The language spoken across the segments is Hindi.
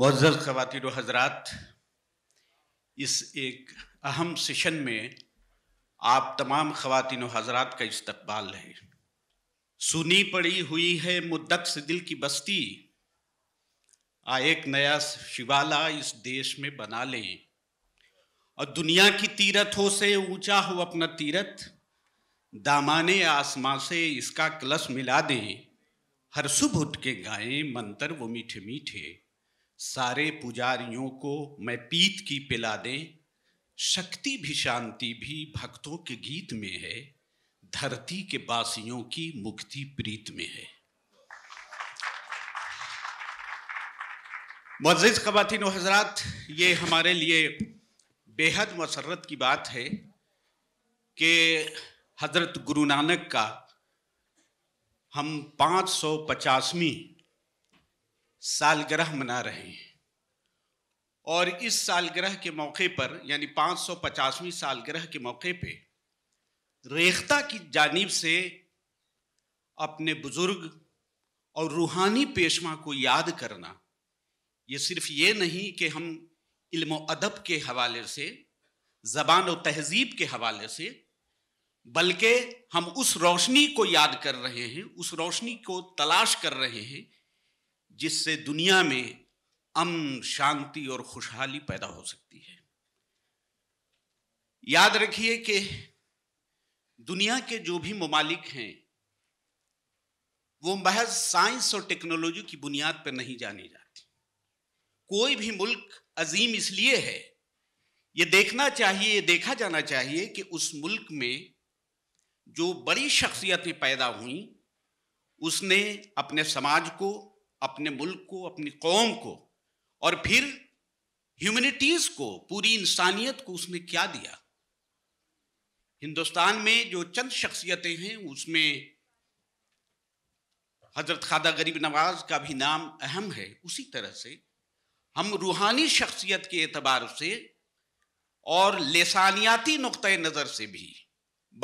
मज़ल ख़वातिर हजरात इस एक अहम सेशन में आप तमाम ख़वातिन हजरात का इस्तकबाल है सुनी पड़ी हुई है मुद्दत से दिल की बस्ती आ एक नया शिवाला इस देश में बना लें और दुनिया की तीरथों से ऊंचा हो अपना तीरथ दामाने आसमां से इसका कलश मिला दें हर सुबह उठ के गाएं मंत्र वो मीठे मीठे सारे पुजारियों को मैं पीत की पिला दें शक्ति भी शांति भी भक्तों के गीत में है धरती के बासियों की मुक्ति प्रीत में है मजिद खबातिन हजरात ये हमारे लिए बेहद मसरत की बात है कि हज़रत गुरु नानक का हम पाँच सौ पचासवीं सालगिरह मना रहे हैं और इस सालगिरह के मौके पर यानी 550वीं सालगिरह के मौके पे रेख्ता की जानिब से अपने बुज़ुर्ग और रूहानी पेशवा को याद करना ये सिर्फ ये नहीं कि हम इल्म अदब के हवाले से ज़बान और तहजीब के हवाले से बल्कि हम उस रोशनी को याद कर रहे हैं उस रोशनी को तलाश कर रहे हैं जिससे दुनिया में अमन शांति और खुशहाली पैदा हो सकती है याद रखिए कि दुनिया के जो भी ममालिक हैं वो महज साइंस और टेक्नोलॉजी की बुनियाद पर नहीं जानी जाती कोई भी मुल्क अजीम इसलिए है ये देखना चाहिए ये देखा जाना चाहिए कि उस मुल्क में जो बड़ी शख्सियतें पैदा हुई उसने अपने समाज को अपने मुल्क को अपनी कौम को और फिर ह्यूमनिटीज़ को पूरी इंसानियत को उसने क्या दिया हिंदुस्तान में जो चंद शख्सियतें हैं उसमें हज़रत खादा गरीब नवाज का भी नाम अहम है उसी तरह से हम रूहानी शख्सियत के एतबार से और लेसानियाती नुक़ नज़र से भी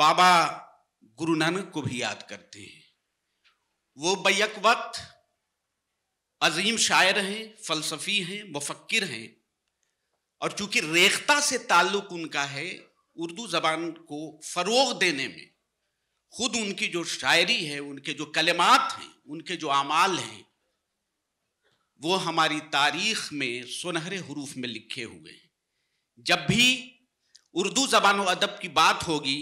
बाबा गुरु नानक को भी याद करते हैं वो बैक वक्त अजीम शायर हैं फलसफी हैं मुफक्र हैं और चूंकि रेखता से ताल्लुक़ उनका है उर्दू ज़बान को फ़रोग देने में खुद उनकी जो शायरी है उनके जो कलमात हैं उनके जो अमाल हैं वो हमारी तारीख में सुनहरे हरूफ में लिखे हुए हैं जब भी उर्दू ज़बान व अदब की बात होगी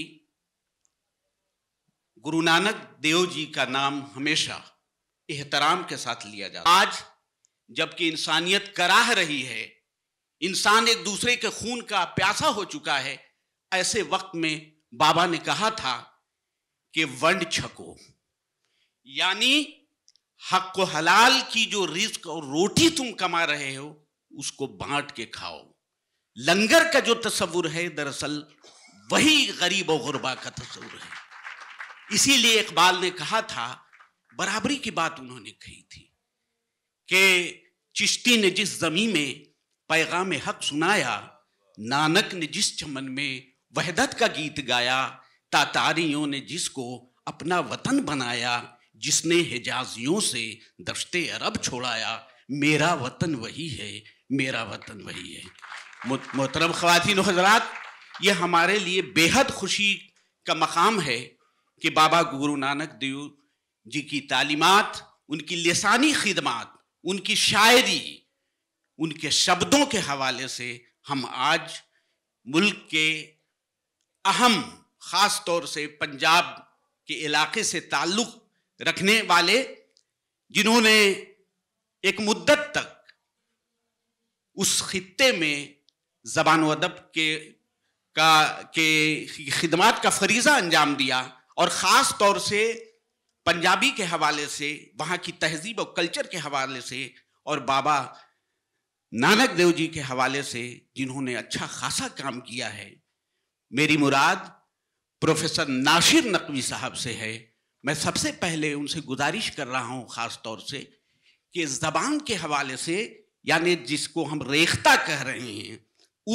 गुरु नानक देव जी का नाम हमेशा एहतराम के साथ लिया जाता आज जबकि इंसानियत कराह रही है इंसान एक दूसरे के खून का प्यासा हो चुका है ऐसे वक्त में बाबा ने कहा था कि वंड छको यानी हक को हलाल की जो रिस्क और रोटी तुम कमा रहे हो उसको बांट के खाओ लंगर का जो तस्वुर है दरअसल वही गरीब और गुरबा का तस्वुर है इसीलिए इकबाल ने कहा था बराबरी की बात उन्होंने कही थी कि चिश्ती ने जिस जमी में पैगाम हक सुनाया नानक ने जिस चमन में वहदत का गीत गाया तातारियों ने जिसको अपना वतन बनाया जिसने हिजाजियों से दश्ते अरब छोड़ाया मेरा वतन वही है मेरा वतन वही है मोहतरम खातिन हजरात ये हमारे लिए बेहद खुशी का मकाम है कि बाबा गुरु नानक देव जी की तालीमत उनकी लसानी खिदमत उनकी शायरी उनके शब्दों के हवाले से हम आज मुल्क के अहम ख़ास तौर से पंजाब के इलाके से ताल्लुक़ रखने वाले जिन्होंने एक मुद्दत तक उस खत्े में ज़बान अदब के का के खिदमत का फरीज़ा अंजाम दिया और ख़ास तौर से पंजाबी के हवाले से वहाँ की तहजीब और कल्चर के हवाले से और बाबा नानक देव जी के हवाले से जिन्होंने अच्छा खासा काम किया है मेरी मुराद प्रोफेसर नासिर नकवी साहब से है मैं सबसे पहले उनसे गुजारिश कर रहा हूँ ख़ास तौर से कि ज़बान के हवाले से यानी जिसको हम रेखता कह रहे हैं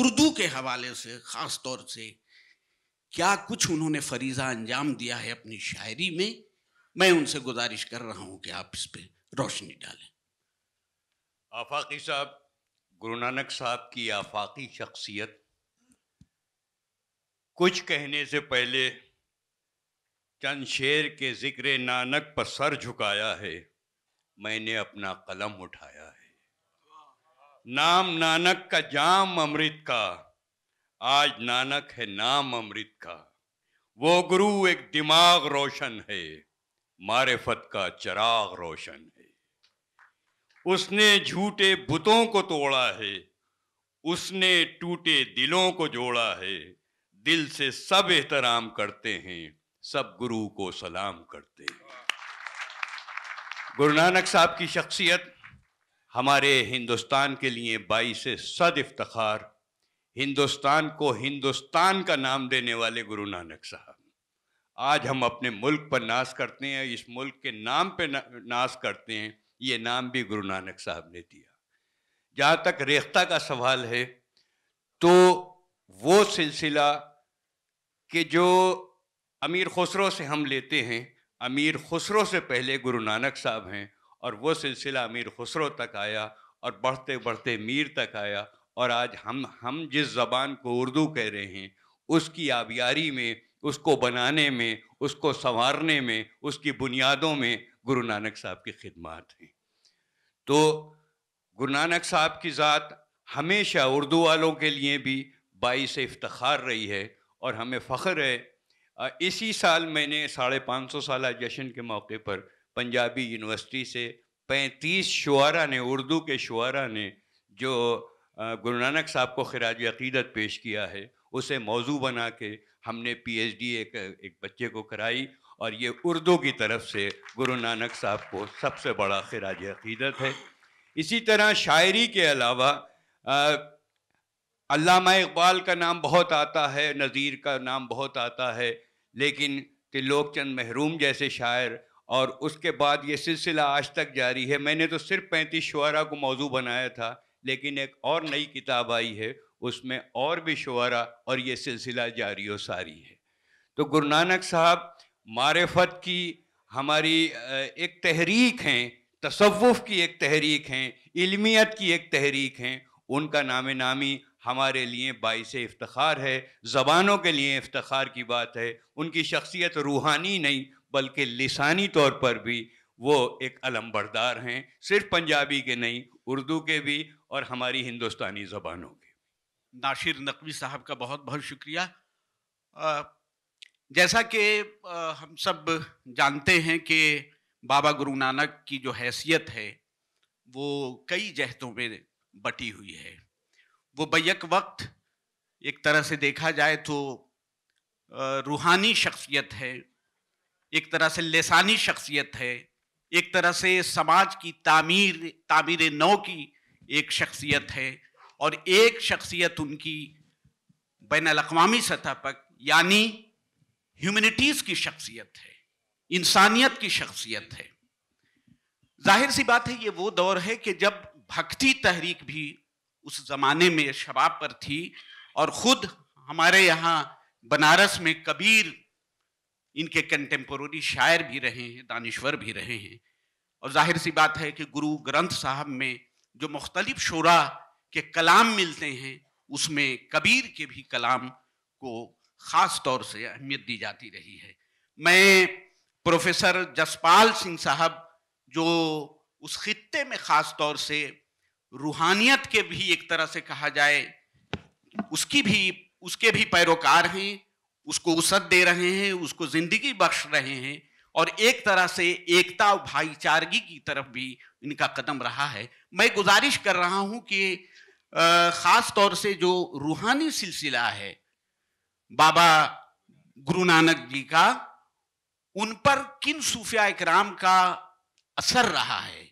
उर्दू के हवाले से ख़ास तौर से क्या कुछ उन्होंने फरीज़ा अंजाम दिया है अपनी शायरी में मैं उनसे गुजारिश कर रहा हूं कि आप इस पर रोशनी डालें आफाकी साहब गुरु नानक साहब की आफाकी शख्सियत कुछ कहने से पहले चंद शेर के ज़िक्र नानक पर सर झुकाया है मैंने अपना कलम उठाया है नाम नानक का जाम अमृत का आज नानक है नाम अमृत का वो गुरु एक दिमाग रोशन है मारिफत का चराग रोशन है उसने झूठे बुतों को तोड़ा है उसने टूटे दिलों को जोड़ा है दिल से सब एहतराम करते हैं सब गुरु को सलाम करते हैं गुरु नानक साहब की शख्सियत हमारे हिंदुस्तान के लिए बाईस सद इफ्तार हिंदुस्तान को हिंदुस्तान का नाम देने वाले गुरु नानक साहब आज हम अपने मुल्क पर नाश करते हैं इस मुल्क के नाम पे नाश करते हैं ये नाम भी गुरु नानक साहब ने दिया जहाँ तक रेख्ता का सवाल है तो वो सिलसिला कि जो अमीर खुसरो से हम लेते हैं अमीर खुसरो से पहले गुरु नानक साहब हैं और वो सिलसिला अमीर खुसरो तक आया और बढ़ते बढ़ते मीर तक आया और आज हम हम जिस ज़बान को उर्दू कह रहे हैं उसकी आबियारी में उसको बनाने में उसको संवारने में उसकी बुनियादों में गुरु नानक साहब की खिदमत हैं तो गुरु नानक साहब की ज़ात हमेशा उर्दू वालों के लिए भी बाईस इफ्तार रही है और हमें फ़ख्र है इसी साल मैंने साढ़े पाँच सौ साल जश्न के मौके पर पंजाबी यूनिवर्सिटी से पैंतीस शुरा ने उर्दू के शुरा ने जो गुरु नानक साहब को खराज अकीदत पेश किया है उसे मौजू बना के हमने पीएचडी एक एक बच्चे को कराई और ये उर्दू की तरफ से गुरु नानक साहब को सबसे बड़ा खराज अकीदत है इसी तरह शायरी के अलावा अल्लामा इकबाल का नाम बहुत आता है नज़ीर का नाम बहुत आता है लेकिन तिलोक चंद महरूम जैसे शायर और उसके बाद ये सिलसिला आज तक जारी है मैंने तो सिर्फ पैंतीस शुरा को मौजू बनाया था लेकिन एक और नई किताब आई है उसमें और भी शुरा और ये सिलसिला जारी और सारी है तो गुरु नानक साहब मारफत की हमारी एक तहरीक हैं तसवुफ़ की एक तहरीक हैं इलमियत की एक तहरीक हैं उनका नाम नामी हमारे लिए बाईस इफ्तार है ज़बानों के लिए इफ्तार की बात है उनकी शख्सियत रूहानी नहीं बल्कि लसानी तौर पर भी वो एक अलमबरदार हैं सिर्फ पंजाबी के नहीं उर्दू के भी और हमारी हिंदुस्तानी ज़बानों के नाशिर नकवी साहब का बहुत बहुत शुक्रिया जैसा कि हम सब जानते हैं कि बाबा गुरु नानक की जो हैसियत है वो कई जहतों में बटी हुई है वो बैक वक्त एक तरह से देखा जाए तो रूहानी शख्सियत है एक तरह से लेसानी शख्सियत है एक तरह से समाज की तामीर तामीर नौ की एक शख्सियत है और एक शख्सियत उनकी बैन अवी सतह पर यानी ह्यूमनिटीज़ की शख्सियत है इंसानियत की शख्सियत है जाहिर सी बात है ये वो दौर है कि जब भक्ति तहरीक भी उस ज़माने में शबाब पर थी और ख़ुद हमारे यहाँ बनारस में कबीर इनके कंटेम्पोरी शायर भी रहे हैं दानश्वर भी रहे हैं और जाहिर सी बात है कि गुरु ग्रंथ साहब में जो मुख्तलिफ शुरा के कलाम मिलते हैं उसमें कबीर के भी कलाम को ख़ास तौर से अहमियत दी जाती रही है मैं प्रोफेसर जसपाल सिंह साहब जो उस खत्ते में ख़ास तौर से रूहानियत के भी एक तरह से कहा जाए उसकी भी उसके भी पैरोकार हैं उसको उसत दे रहे हैं उसको ज़िंदगी बख्श रहे हैं और एक तरह से एकता भाईचारगी की तरफ भी इनका कदम रहा है मैं गुजारिश कर रहा हूं कि ख़ास तौर से जो रूहानी सिलसिला है बाबा गुरु नानक जी का उन पर किन सूफिया इकराम का असर रहा है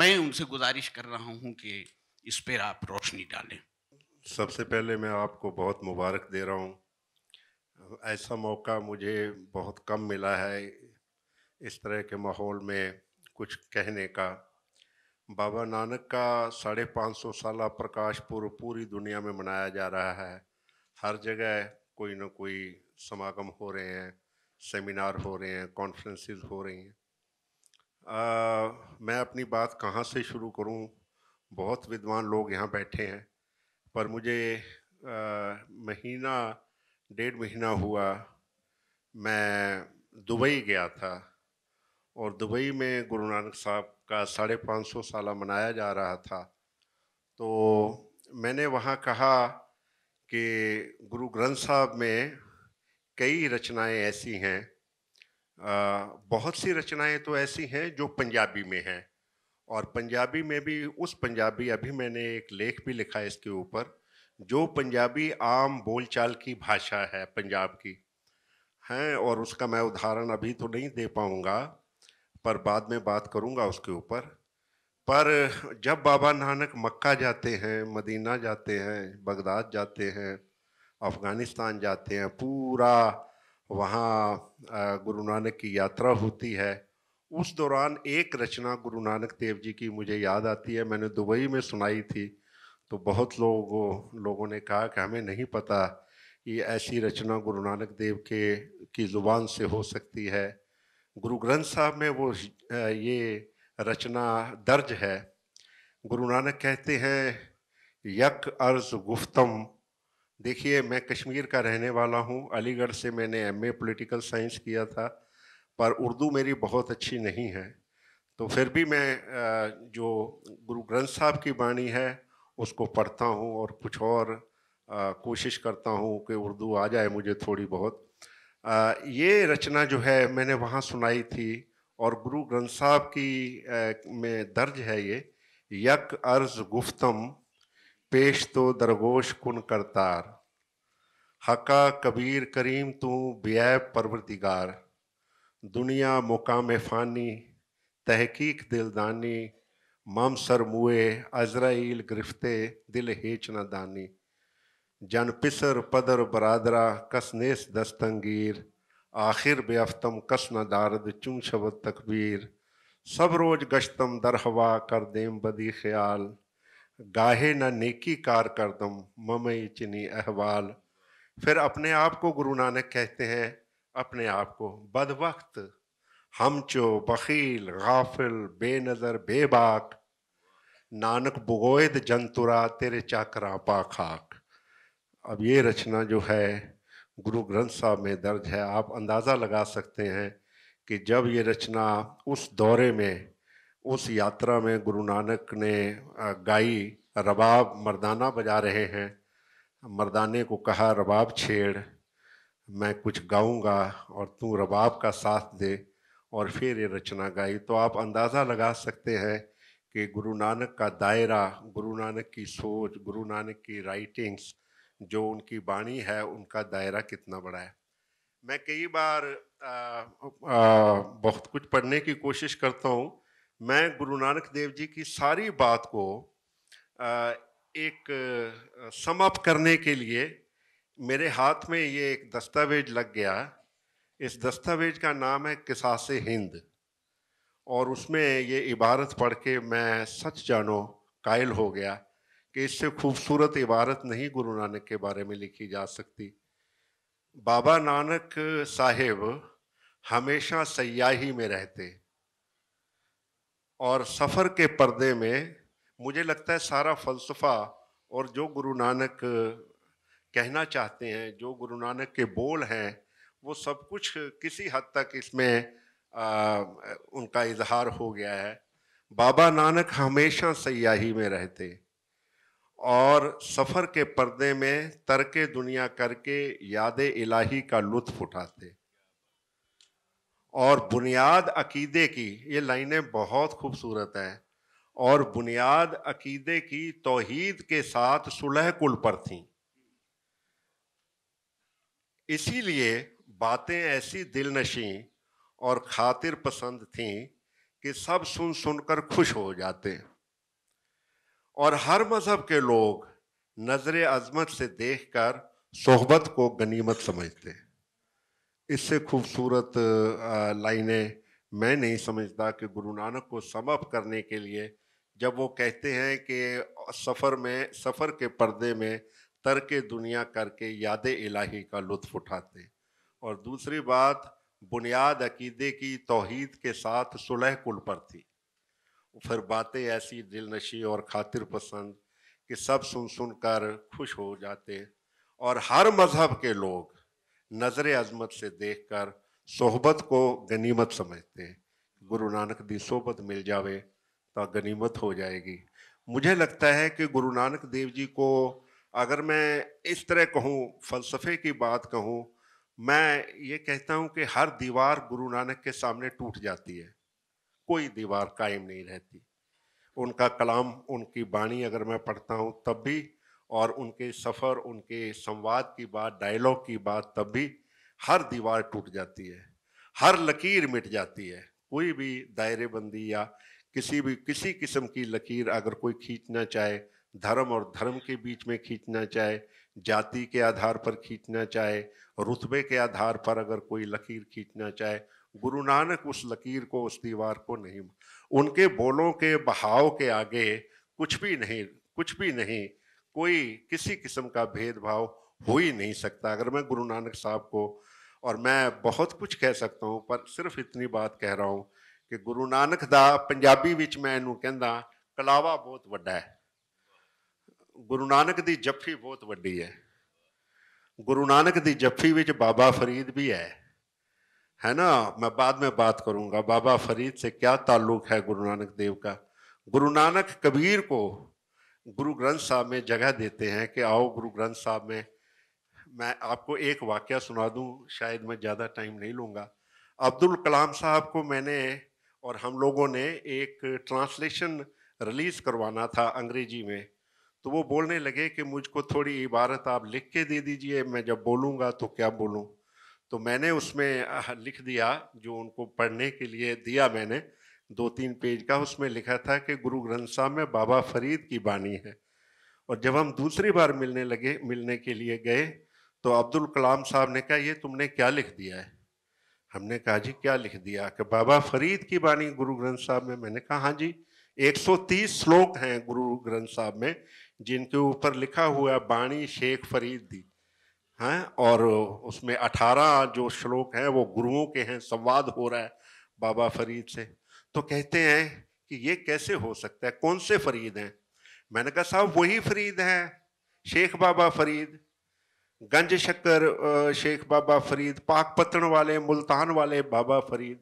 मैं उनसे गुजारिश कर रहा हूं कि इस पर आप रोशनी डालें सबसे पहले मैं आपको बहुत मुबारक दे रहा हूं ऐसा मौका मुझे बहुत कम मिला है इस तरह के माहौल में कुछ कहने का बाबा नानक का साढ़े पाँच सौ साल प्रकाश पूर्व पूरी दुनिया में मनाया जा रहा है हर जगह कोई ना कोई समागम हो रहे हैं सेमिनार हो रहे हैं कॉन्फ्रेंसेस हो रही हैं आ, मैं अपनी बात कहाँ से शुरू करूँ बहुत विद्वान लोग यहाँ बैठे हैं पर मुझे आ, महीना डेढ़ महीना हुआ मैं दुबई गया था और दुबई में गुरु नानक साहब का साढ़े पाँच सौ साल मनाया जा रहा था तो मैंने वहाँ कहा कि गुरु ग्रंथ साहब में कई रचनाएं ऐसी हैं बहुत सी रचनाएं तो ऐसी हैं जो पंजाबी में हैं और पंजाबी में भी उस पंजाबी अभी मैंने एक लेख भी लिखा है इसके ऊपर जो पंजाबी आम बोलचाल की भाषा है पंजाब की हैं और उसका मैं उदाहरण अभी तो नहीं दे पाऊँगा पर बाद में बात करूंगा उसके ऊपर पर जब बाबा नानक मक्का जाते हैं मदीना जाते हैं बगदाद जाते हैं अफ़गानिस्तान जाते हैं पूरा वहाँ गुरु नानक की यात्रा होती है उस दौरान एक रचना गुरु नानक देव जी की मुझे याद आती है मैंने दुबई में सुनाई थी तो बहुत लोगों लोगों ने कहा कि हमें नहीं पता ये ऐसी रचना गुरु नानक देव के की ज़ुबान से हो सकती है गुरु ग्रंथ साहब में वो ये रचना दर्ज है गुरु नानक कहते हैं यक अर्ज गुफ्तम देखिए मैं कश्मीर का रहने वाला हूँ अलीगढ़ से मैंने एमए पॉलिटिकल साइंस किया था पर उर्दू मेरी बहुत अच्छी नहीं है तो फिर भी मैं जो गुरु ग्रंथ साहब की बाणी है उसको पढ़ता हूँ और कुछ और कोशिश करता हूँ कि उर्दू आ जाए मुझे थोड़ी बहुत ये रचना जो है मैंने वहाँ सुनाई थी और गुरु ग्रंथ साहब की में दर्ज है ये यक अर्ज गुफ्तम पेश तो दरगोश कुन करतार हका कबीर करीम तू बेब परवरदिगार दुनिया मुकाम फ़ानी तहकीक दिलदानी मम सर मुए अजराइल गिरफ्ते दिल हेच न दानी जन पिसर पदर बरादरा कस नेस दस्तंगीर आखिर बेअफ्तम कस न दारद चूं शबद तकबीर सब रोज गश्तम दर हवा कर देम बदी ख्याल गाहे न नेकी कार दम ममई चिनी अहवाल फिर अपने आप को गुरु नानक कहते हैं अपने आप को हम हमचो बखील गाफिल बेनज़र बेबाक नानक बुगोयद जंतुरा तेरे चाकरा खाक अब ये रचना जो है गुरु ग्रंथ साहब में दर्ज है आप अंदाज़ा लगा सकते हैं कि जब ये रचना उस दौरे में उस यात्रा में गुरु नानक ने गाई रबाब मर्दाना बजा रहे हैं मर्दाने को कहा रबाब छेड़ मैं कुछ गाऊंगा और तू रबाब का साथ दे और फिर ये रचना गाई तो आप अंदाज़ा लगा सकते हैं कि गुरु नानक का दायरा गुरु नानक की सोच गुरु नानक की राइटिंग्स जो उनकी बाणी है उनका दायरा कितना बड़ा है मैं कई बार आ, आ, बहुत कुछ पढ़ने की कोशिश करता हूँ मैं गुरु नानक देव जी की सारी बात को आ, एक समअप करने के लिए मेरे हाथ में ये एक दस्तावेज लग गया इस दस्तावेज का नाम है किसास हिंद और उसमें ये इबारत पढ़ के मैं सच जानो कायल हो गया कि इससे खूबसूरत इबारत नहीं गुरु नानक के बारे में लिखी जा सकती बाबा नानक साहेब हमेशा सयाही में रहते और सफ़र के पर्दे में मुझे लगता है सारा फलसफा और जो गुरु नानक कहना चाहते हैं जो गुरु नानक के बोल हैं वो सब कुछ किसी हद तक इसमें आ, उनका इजहार हो गया है बाबा नानक हमेशा सयाही में रहते और सफ़र के पर्दे में तरक दुनिया करके याद इलाही का लुत्फ उठाते और बुनियाद अकीदे की ये लाइनें बहुत खूबसूरत हैं और बुनियाद अकीदे की तोहीद के साथ सुलह कुल पर थी इसीलिए बातें ऐसी दिल नशी और खातिर पसंद थीं कि सब सुन सुनकर खुश हो जाते हैं और हर मज़हब के लोग नज़र अजमत से देख कर सोहबत को गनीमत समझते इससे खूबसूरत लाइनें मैं नहीं समझता कि गुरु नानक को समअप करने के लिए जब वो कहते हैं कि सफ़र में सफ़र के पर्दे में तर्क दुनिया करके याद इलाही का लुत्फ उठाते और दूसरी बात बुनियाद अकीदे की तोहद के साथ सुलह कुल पर थी फिर बातें ऐसी दिलनशी और खातिर पसंद कि सब सुन सुन कर खुश हो जाते और हर मज़हब के लोग नज़र अजमत से देख कर सोहबत को गनीमत समझते गुरु नानक दी सोहबत मिल जावे तो गनीमत हो जाएगी मुझे लगता है कि गुरु नानक देव जी को अगर मैं इस तरह कहूँ फ़लसफ़े की बात कहूँ मैं ये कहता हूँ कि हर दीवार गुरु नानक के सामने टूट जाती है कोई दीवार कायम नहीं रहती उनका कलाम उनकी बाणी अगर मैं पढ़ता हूँ तब भी और उनके सफ़र उनके संवाद की बात डायलॉग की बात तब भी हर दीवार टूट जाती है हर लकीर मिट जाती है कोई भी दायरेबंदी या किसी भी किसी किस्म की लकीर अगर कोई खींचना चाहे धर्म और धर्म के बीच में खींचना चाहे जाति के आधार पर खींचना चाहे रुतबे के आधार पर अगर कोई लकीर खींचना चाहे गुरु नानक उस लकीर को उस दीवार को नहीं उनके बोलों के बहाव के आगे कुछ भी नहीं कुछ भी नहीं कोई किसी किस्म का भेदभाव हो ही नहीं सकता अगर मैं गुरु नानक साहब को और मैं बहुत कुछ कह सकता हूँ पर सिर्फ इतनी बात कह रहा हूँ कि गुरु नानक ਦਾ पंजाबी ਵਿੱਚ ਮੈਂ कहना कलावा बहुत व्डा है गुरु नानक की जफ्फी बहुत वीडी है गुरु नानक ਨਾਨਕ ਦੀ ਜੱਫੀ ਵਿੱਚ ਬਾਬਾ ਫਰੀਦ है ना मैं बाद में बात करूंगा बाबा फरीद से क्या ताल्लुक है गुरु नानक देव का गुरु नानक कबीर को गुरु ग्रंथ साहब में जगह देते हैं कि आओ गुरु ग्रंथ साहब में मैं आपको एक वाक्य सुना दूं शायद मैं ज़्यादा टाइम नहीं लूँगा अब्दुल कलाम साहब को मैंने और हम लोगों ने एक ट्रांसलेशन रिलीज़ करवाना था अंग्रेजी में तो वो बोलने लगे कि मुझको थोड़ी इबारत आप लिख के दे दीजिए मैं जब बोलूँगा तो क्या बोलूँ तो मैंने उसमें लिख दिया जो उनको पढ़ने के लिए दिया मैंने दो तीन पेज का उसमें लिखा था कि गुरु ग्रंथ साहब में बाबा फरीद की बाणी है और जब हम दूसरी बार मिलने लगे मिलने के लिए गए तो अब्दुल कलाम साहब ने कहा ये तुमने क्या लिख दिया है हमने कहा जी क्या लिख दिया कि बाबा फरीद की बाणी गुरु ग्रंथ साहब में मैंने कहा हाँ जी 130 श्लोक हैं गुरु ग्रंथ साहब में जिनके ऊपर लिखा हुआ बाणी शेख फरीद दी हैं और उसमें अठारह जो श्लोक हैं वो गुरुओं के हैं संवाद हो रहा है बाबा फरीद से तो कहते हैं कि ये कैसे हो सकता है कौन से फरीद हैं मैंने कहा साहब वही फरीद हैं शेख बाबा फरीद गंज शक्कर शेख बाबा फरीद पाक वाले मुल्तान वाले बाबा फरीद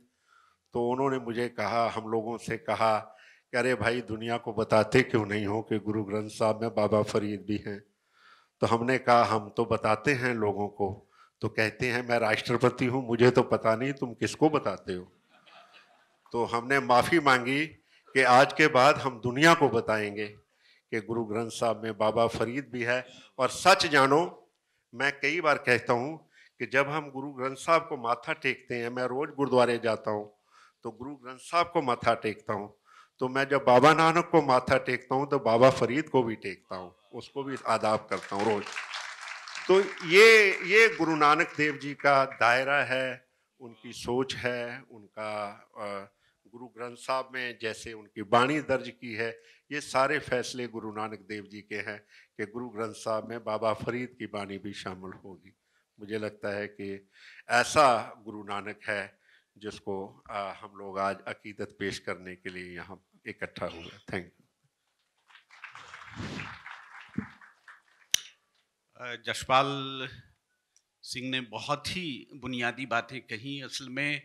तो उन्होंने मुझे कहा हम लोगों से कहा कि अरे भाई दुनिया को बताते क्यों नहीं हो कि गुरु ग्रंथ साहब में बाबा फरीद भी हैं तो हमने कहा हम तो बताते हैं लोगों को तो कहते हैं मैं राष्ट्रपति हूँ मुझे तो पता नहीं तुम किसको बताते हो तो हमने माफ़ी मांगी कि आज के बाद हम दुनिया को बताएंगे कि गुरु ग्रंथ साहब में बाबा फरीद भी है और सच जानो मैं कई बार कहता हूँ कि जब हम गुरु ग्रंथ साहब को माथा टेकते हैं मैं रोज़ गुरुद्वारे जाता हूँ तो गुरु ग्रंथ साहब को माथा टेकता हूँ तो मैं जब बाबा नानक को माथा टेकता हूँ तो बाबा फरीद को भी टेकता हूँ उसको भी आदाब करता हूँ रोज़ तो ये ये गुरु नानक देव जी का दायरा है उनकी सोच है उनका गुरु ग्रंथ साहब में जैसे उनकी बाणी दर्ज की है ये सारे फैसले गुरु नानक देव जी के हैं कि गुरु ग्रंथ साहब में बाबा फरीद की बाणी भी शामिल होगी मुझे लगता है कि ऐसा गुरु नानक है जिसको हम लोग आज अकीदत पेश करने के लिए यहाँ इकट्ठा हुए थैंक यू जशपाल सिंह ने बहुत ही बुनियादी बातें कहीं असल में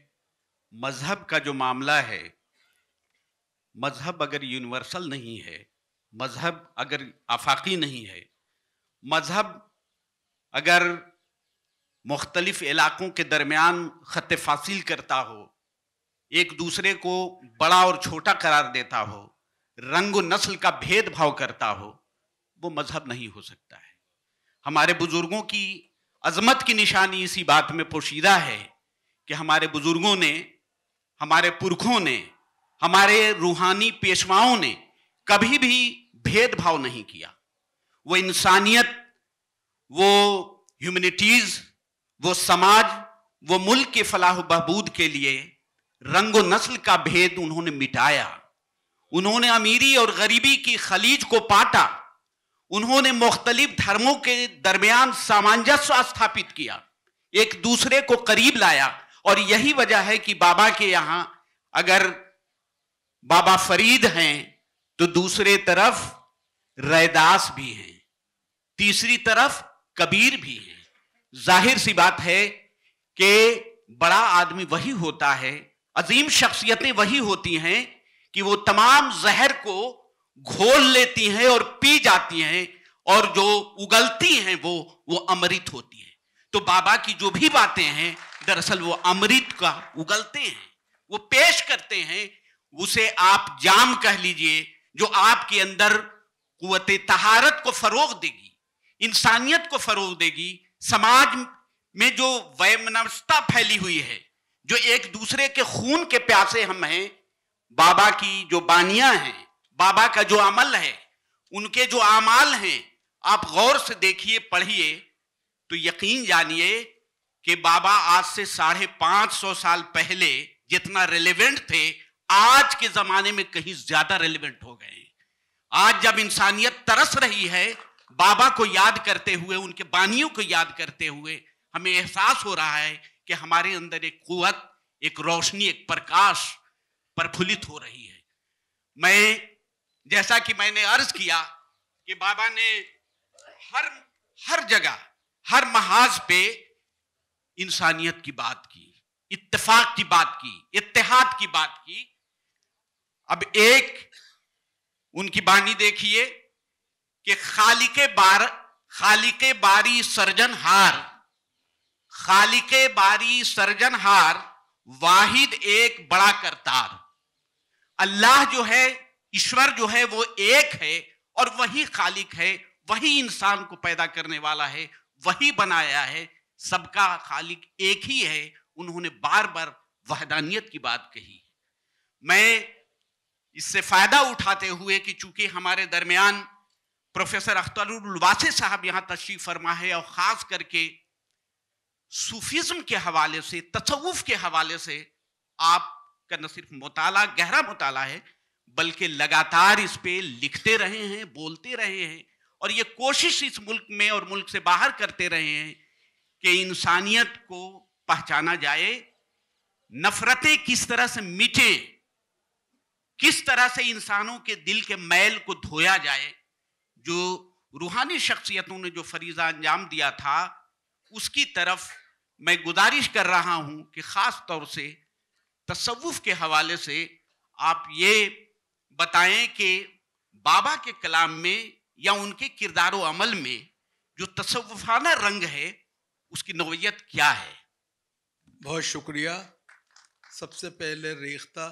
मज़हब का जो मामला है मज़हब अगर यूनिवर्सल नहीं है मज़हब अगर आफाकी नहीं है मज़हब अगर मुख्तलिफ़ इलाक़ों के दरमियान ख़त फासिल करता हो एक दूसरे को बड़ा और छोटा करार देता हो रंग नस्ल का भेदभाव करता हो वो मज़हब नहीं हो सकता है हमारे बुजुर्गों की अजमत की निशानी इसी बात में पोशीदा है कि हमारे बुजुर्गों ने हमारे पुरखों ने हमारे रूहानी पेशवाओं ने कभी भी भेदभाव नहीं किया वो इंसानियत वो ह्यूमनिटीज़ वो समाज वो मुल्क के फलाह बहबूद के लिए रंग नस्ल का भेद उन्होंने मिटाया उन्होंने अमीरी और गरीबी की खलीज को पाटा उन्होंने मुख्तलिफ धर्मों के दरमियान सामंजस्य स्थापित किया एक दूसरे को करीब लाया और यही वजह है कि बाबा के यहां अगर बाबा फरीद हैं तो दूसरे तरफ रैदास भी हैं तीसरी तरफ कबीर भी हैं जाहिर सी बात है कि बड़ा आदमी वही होता है अजीम शख्सियतें वही होती हैं कि वो तमाम जहर को घोल लेती हैं और पी जाती हैं और जो उगलती हैं वो वो अमृत होती है तो बाबा की जो भी बातें हैं दरअसल वो अमृत का उगलते हैं वो पेश करते हैं उसे आप जाम कह लीजिए जो आपके अंदर कुत तहारत को फरोग देगी इंसानियत को फरोग देगी समाज में जो वैमनस्ता फैली हुई है जो एक दूसरे के खून के प्यासे हम हैं बाबा की जो बानियां हैं बाबा का जो अमल है उनके जो अमाल हैं आप गौर से देखिए पढ़िए तो यकीन जानिए कि बाबा आज से साढ़े पांच सौ साल पहले जितना रेलिवेंट थे आज के जमाने में कहीं ज्यादा रेलिवेंट हो गए आज जब इंसानियत तरस रही है बाबा को याद करते हुए उनके बानियों को याद करते हुए हमें एहसास हो रहा है कि हमारे अंदर एक कुत एक रोशनी एक प्रकाश प्रफुल्लित हो रही है मैं जैसा कि मैंने अर्ज किया कि बाबा ने हर हर जगह हर महाज पे इंसानियत की बात की इत्तेफाक की बात की इत्तेहाद की बात की अब एक उनकी बानी देखिए कि खालिक बार खालिक बारी हार खालिक बारी हार वाहिद एक बड़ा करतार अल्लाह जो है ईश्वर जो है वो एक है और वही खालिक है वही इंसान को पैदा करने वाला है वही बनाया है सबका खालिक एक ही है उन्होंने बार बार वहदानियत की बात कही मैं इससे फ़ायदा उठाते हुए कि चूंकि हमारे दरमियान प्रोफेसर अख्तरवासे साहब यहां तशरीफ़ फरमा है और ख़ास करके सूफिज्म के हवाले से तसवुफ़ के हवाले से आपका न सिर्फ मुताला गहरा मुताला है बल्कि लगातार इस पे लिखते रहे हैं बोलते रहे हैं और ये कोशिश इस मुल्क में और मुल्क से बाहर करते रहे हैं कि इंसानियत को पहचाना जाए नफरतें किस तरह से मिटे किस तरह से इंसानों के दिल के मैल को धोया जाए जो रूहानी शख्सियतों ने जो फरीजा अंजाम दिया था उसकी तरफ मैं गुजारिश कर रहा हूं कि ख़ास तौर से तसवुफ़ के हवाले से आप ये बताएं कि बाबा के कलाम में या उनके किरदार अमल में जो तसवफाना रंग है उसकी नवीयत क्या है बहुत शुक्रिया सबसे पहले रेख्ता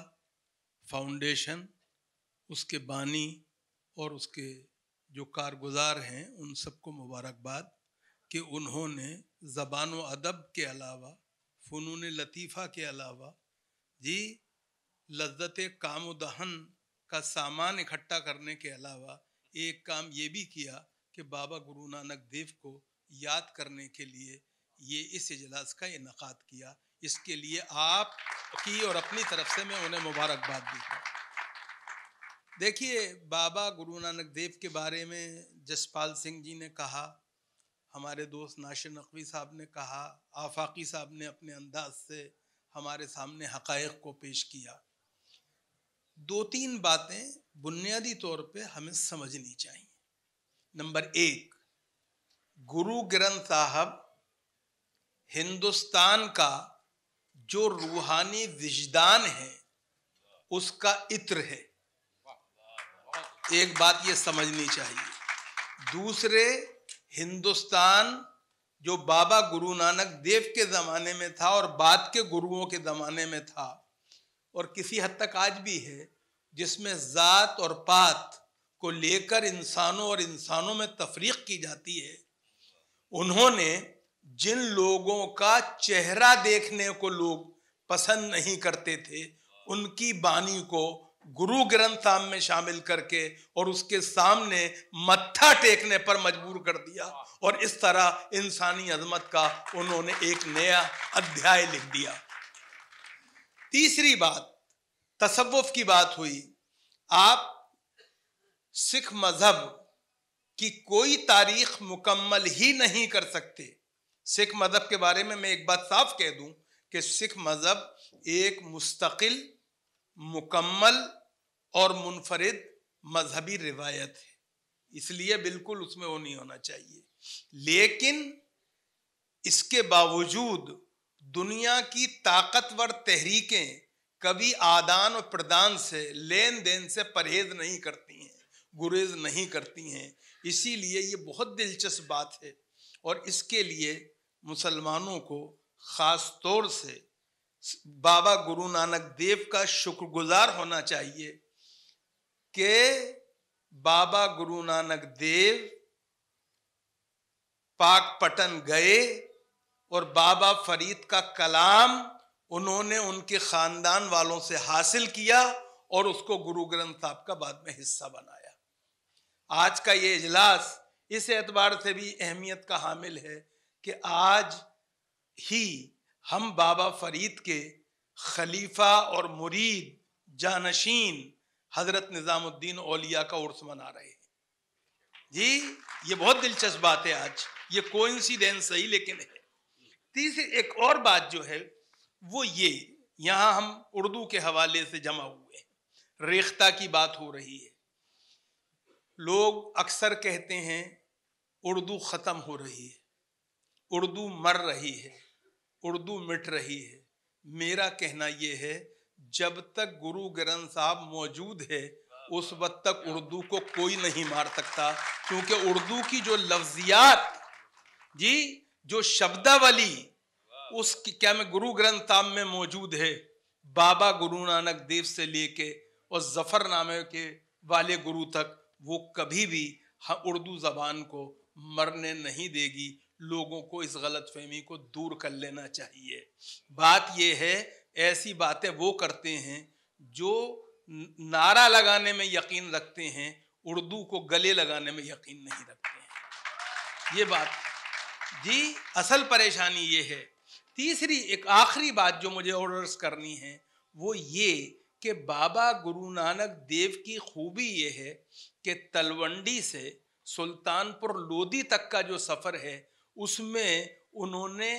फाउंडेशन उसके बानी और उसके जो कारगुजार हैं उन सबको मुबारकबाद कि उन्होंने ज़बान व अदब के अलावा फ़नून लतीफ़ा के अलावा जी लज्जत काम दहन का सामान इकट्ठा करने के अलावा एक काम ये भी किया कि बाबा गुरु नानक देव को याद करने के लिए ये इस इजलास का इनका किया इसके लिए आप की और अपनी तरफ से मैं उन्हें मुबारकबाद दी देखिए बाबा गुरु नानक देव के बारे में जसपाल सिंह जी ने कहा हमारे दोस्त नाशिर नकवी साहब ने कहा आफाकी साहब ने अपने अंदाज से हमारे सामने हकायक को पेश किया दो तीन बातें बुनियादी तौर पे हमें समझनी चाहिए नंबर एक गुरु ग्रंथ साहब हिंदुस्तान का जो रूहानी विजदान है उसका इत्र है एक बात ये समझनी चाहिए दूसरे हिंदुस्तान जो बाबा गुरु नानक देव के ज़माने में था और बाद के गुरुओं के ज़माने में था और किसी हद तक आज भी है जिसमें ज़ात और पात को लेकर इंसानों और इंसानों में तफरीक की जाती है उन्होंने जिन लोगों का चेहरा देखने को लोग पसंद नहीं करते थे उनकी बानी को गुरु ग्रंथ साम में शामिल करके और उसके सामने मत्था टेकने पर मजबूर कर दिया और इस तरह इंसानी अजमत का उन्होंने एक नया अध्याय लिख दिया तीसरी बात तसव्वुफ की बात हुई आप सिख मज़हब की कोई तारीख मुकम्मल ही नहीं कर सकते सिख मज़हब के बारे में मैं एक बात साफ कह दूं कि सिख मज़हब एक मुस्तकिल मुकम्मल और मुनफरद मजहबी रिवायत है इसलिए बिल्कुल उसमें वो नहीं होना चाहिए लेकिन इसके बावजूद दुनिया की ताकतवर तहरीकें कभी आदान और प्रदान से लेन देन से परहेज नहीं करती हैं गुरेज नहीं करती हैं इसीलिए ये बहुत दिलचस्प बात है और इसके लिए मुसलमानों को ख़ास तौर से बाबा गुरु नानक देव का शुक्रगुजार होना चाहिए कि बाबा गुरु नानक देव पाक पटन गए और बाबा फरीद का कलाम उन्होंने उनके ख़ानदान वालों से हासिल किया और उसको गुरु ग्रंथ साहब का बाद में हिस्सा बनाया आज का ये इजलास इस एतबार से भी अहमियत का हामिल है कि आज ही हम बाबा फरीद के खलीफा और मुरीद जानशीन हजरत निज़ामुद्दीन ओलिया का उर्स मना रहे हैं जी ये बहुत दिलचस्प बात है आज ये कोइंसिडेंस सही लेकिन है तीसरी एक और बात जो है वो ये यहाँ हम उर्दू के हवाले से जमा हुए हैं रेख्ता की बात हो रही है लोग अक्सर कहते हैं उर्दू ख़त्म हो रही है उर्दू मर रही है उर्दू मिट रही है मेरा कहना ये है जब तक गुरु ग्रंथ साहब मौजूद है उस वक्त तक उर्दू को कोई नहीं मार सकता क्योंकि उर्दू की जो लफ्जियात जी जो शब्दावली उस क्या में गुरु ग्रंथ ताम में मौजूद है बाबा गुरु नानक देव से लेके और जफरनामे के वाले गुरु तक वो कभी भी उर्दू जबान को मरने नहीं देगी लोगों को इस गलत फहमी को दूर कर लेना चाहिए बात यह है ऐसी बातें वो करते हैं जो नारा लगाने में यकीन रखते हैं उर्दू को गले लगाने में यकीन नहीं रखते हैं ये बात जी असल परेशानी ये है तीसरी एक आखिरी बात जो मुझे ऑर्डर्स करनी है वो ये कि बाबा गुरु नानक देव की खूबी ये है कि तलवंडी से सुल्तानपुर लोधी तक का जो सफ़र है उसमें उन्होंने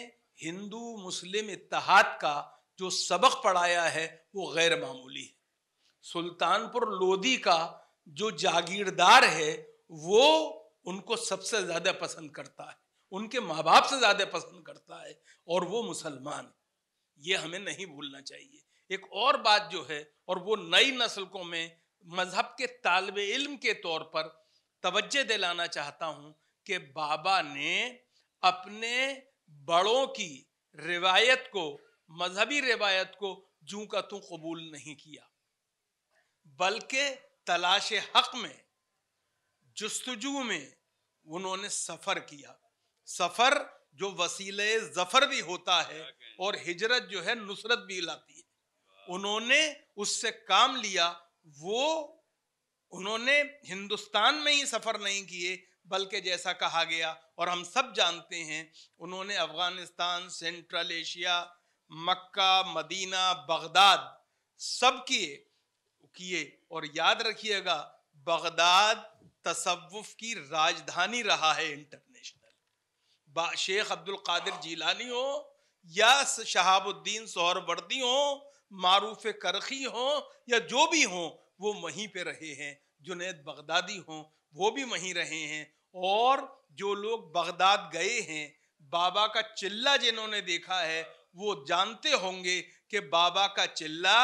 हिंदू मुस्लिम इतिहाद का जो सबक पढ़ाया है वो गैर मामूली है सुल्तानपुर लोधी का जो जागीरदार है वो उनको सबसे ज़्यादा पसंद करता है उनके माँ बाप से ज़्यादा पसंद करता है और वो मुसलमान ये हमें नहीं भूलना चाहिए एक और बात जो है और वो नई नस्ल को मैं मज़हब के तालब इल्म के तौर पर तवज्जो दिलाना चाहता हूँ कि बाबा ने अपने बड़ों की रिवायत को मजहबी रिवायत को जू का तू कबूल नहीं किया बल्कि तलाश हक में जस्तजू में उन्होंने सफ़र किया सफर जो वसीले जफर भी होता है और हिजरत जो है नुसरत भी लाती है उन्होंने उससे काम लिया वो उन्होंने हिंदुस्तान में ही सफ़र नहीं किए बल्कि जैसा कहा गया और हम सब जानते हैं उन्होंने Afghanistan central Asia Mecca Medina Baghdad सब किए किए और याद रखिएगा बगदाद तसव्वुफ की राजधानी रहा है इंटर शेख अब्दुल कादिर जीलानी हो या शहाबुद्दीन सोहरवर्दी हो मारूफ करखी हो या जो भी हो वो वहीं पे रहे हैं जुनेद बगदादी हो वो भी वहीं रहे हैं और जो लोग बगदाद गए हैं बाबा का चिल्ला जिन्होंने देखा है वो जानते होंगे कि बाबा का चिल्ला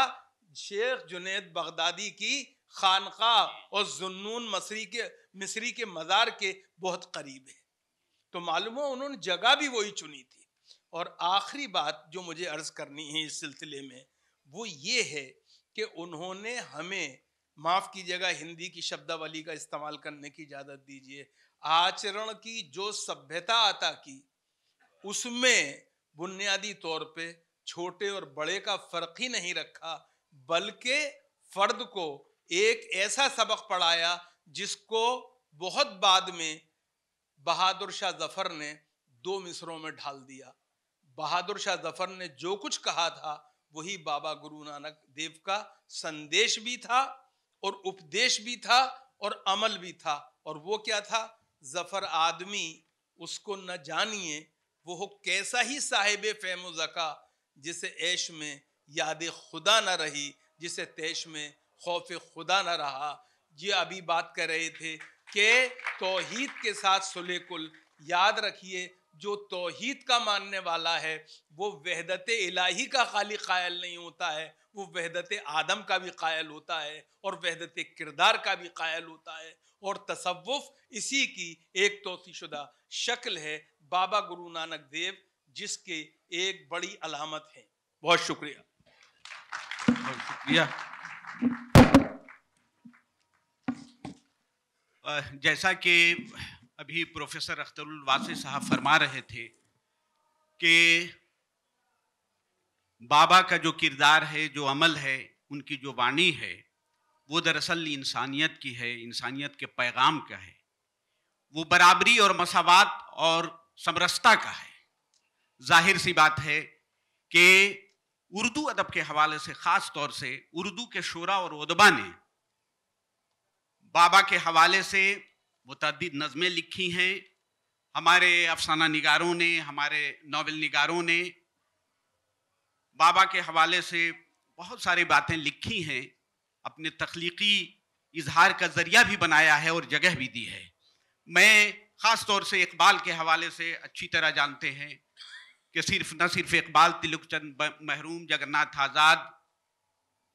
शेख जुनेद बगदादी की खानका और जुनून मसरी के मिसरी के मज़ार के बहुत करीब है तो मालूम हो उन्होंने जगह भी वही चुनी थी और आखिरी बात जो मुझे अर्ज करनी है इस सिलसिले में वो ये है कि उन्होंने हमें माफ़ की जगह हिंदी की शब्दावली का इस्तेमाल करने की इजाज़त दीजिए आचरण की जो सभ्यता आता की उसमें बुनियादी तौर पे छोटे और बड़े का फ़र्क ही नहीं रखा बल्कि फ़र्द को एक ऐसा सबक पढ़ाया जिसको बहुत बाद में बहादुर शाह जफर ने दो मिसरों में ढाल दिया बहादुर शाह जफर ने जो कुछ कहा था वही बाबा गुरु नानक देव का संदेश भी था और उपदेश भी था और अमल भी था और वो क्या था जफर आदमी उसको न जानिए वो कैसा ही साहिब फहम जका जिसे ऐश में याद खुदा न रही जिसे तैश में खौफ खुदा न रहा ये अभी बात कर रहे थे के तोहीद के साथ कुल याद रखिए जो तोहीद का मानने वाला है वो वहदत इलाही का खाली कायल नहीं होता है वो वहदत आदम का भी कायल होता है और वहदत किरदार का भी कायल होता है और तसवुफ़ इसी की एक तोसीशुदा शक्ल है बाबा गुरु नानक देव जिसके एक बड़ी अलामत है बहुत शुक्रिया बहुत शुक्रिया जैसा कि अभी प्रोफेसर अख्तरुल वासी साहब फरमा रहे थे कि बाबा का जो किरदार है जो अमल है उनकी जो वाणी है वो दरअसल इंसानियत की है इंसानियत के पैगाम का है वो बराबरी और मसावत और समरसता का है जाहिर सी बात है कि उर्दू अदब के हवाले से ख़ास तौर से उर्दू के शुरा और उदबा ने बाबा के हवाले से मुतद नज़में लिखी हैं हमारे अफसाना निगारों ने हमारे नावल निगारों ने बाबा के हवाले से बहुत सारी बातें लिखी हैं अपने तख्लीकी इजहार का ज़रिया भी बनाया है और जगह भी दी है मैं ख़ास तौर से इकबाल के हवाले से अच्छी तरह जानते हैं कि सिर्फ न सिर्फ इकबाल तिलुक चंद महरूम जगन्नाथ आज़ाद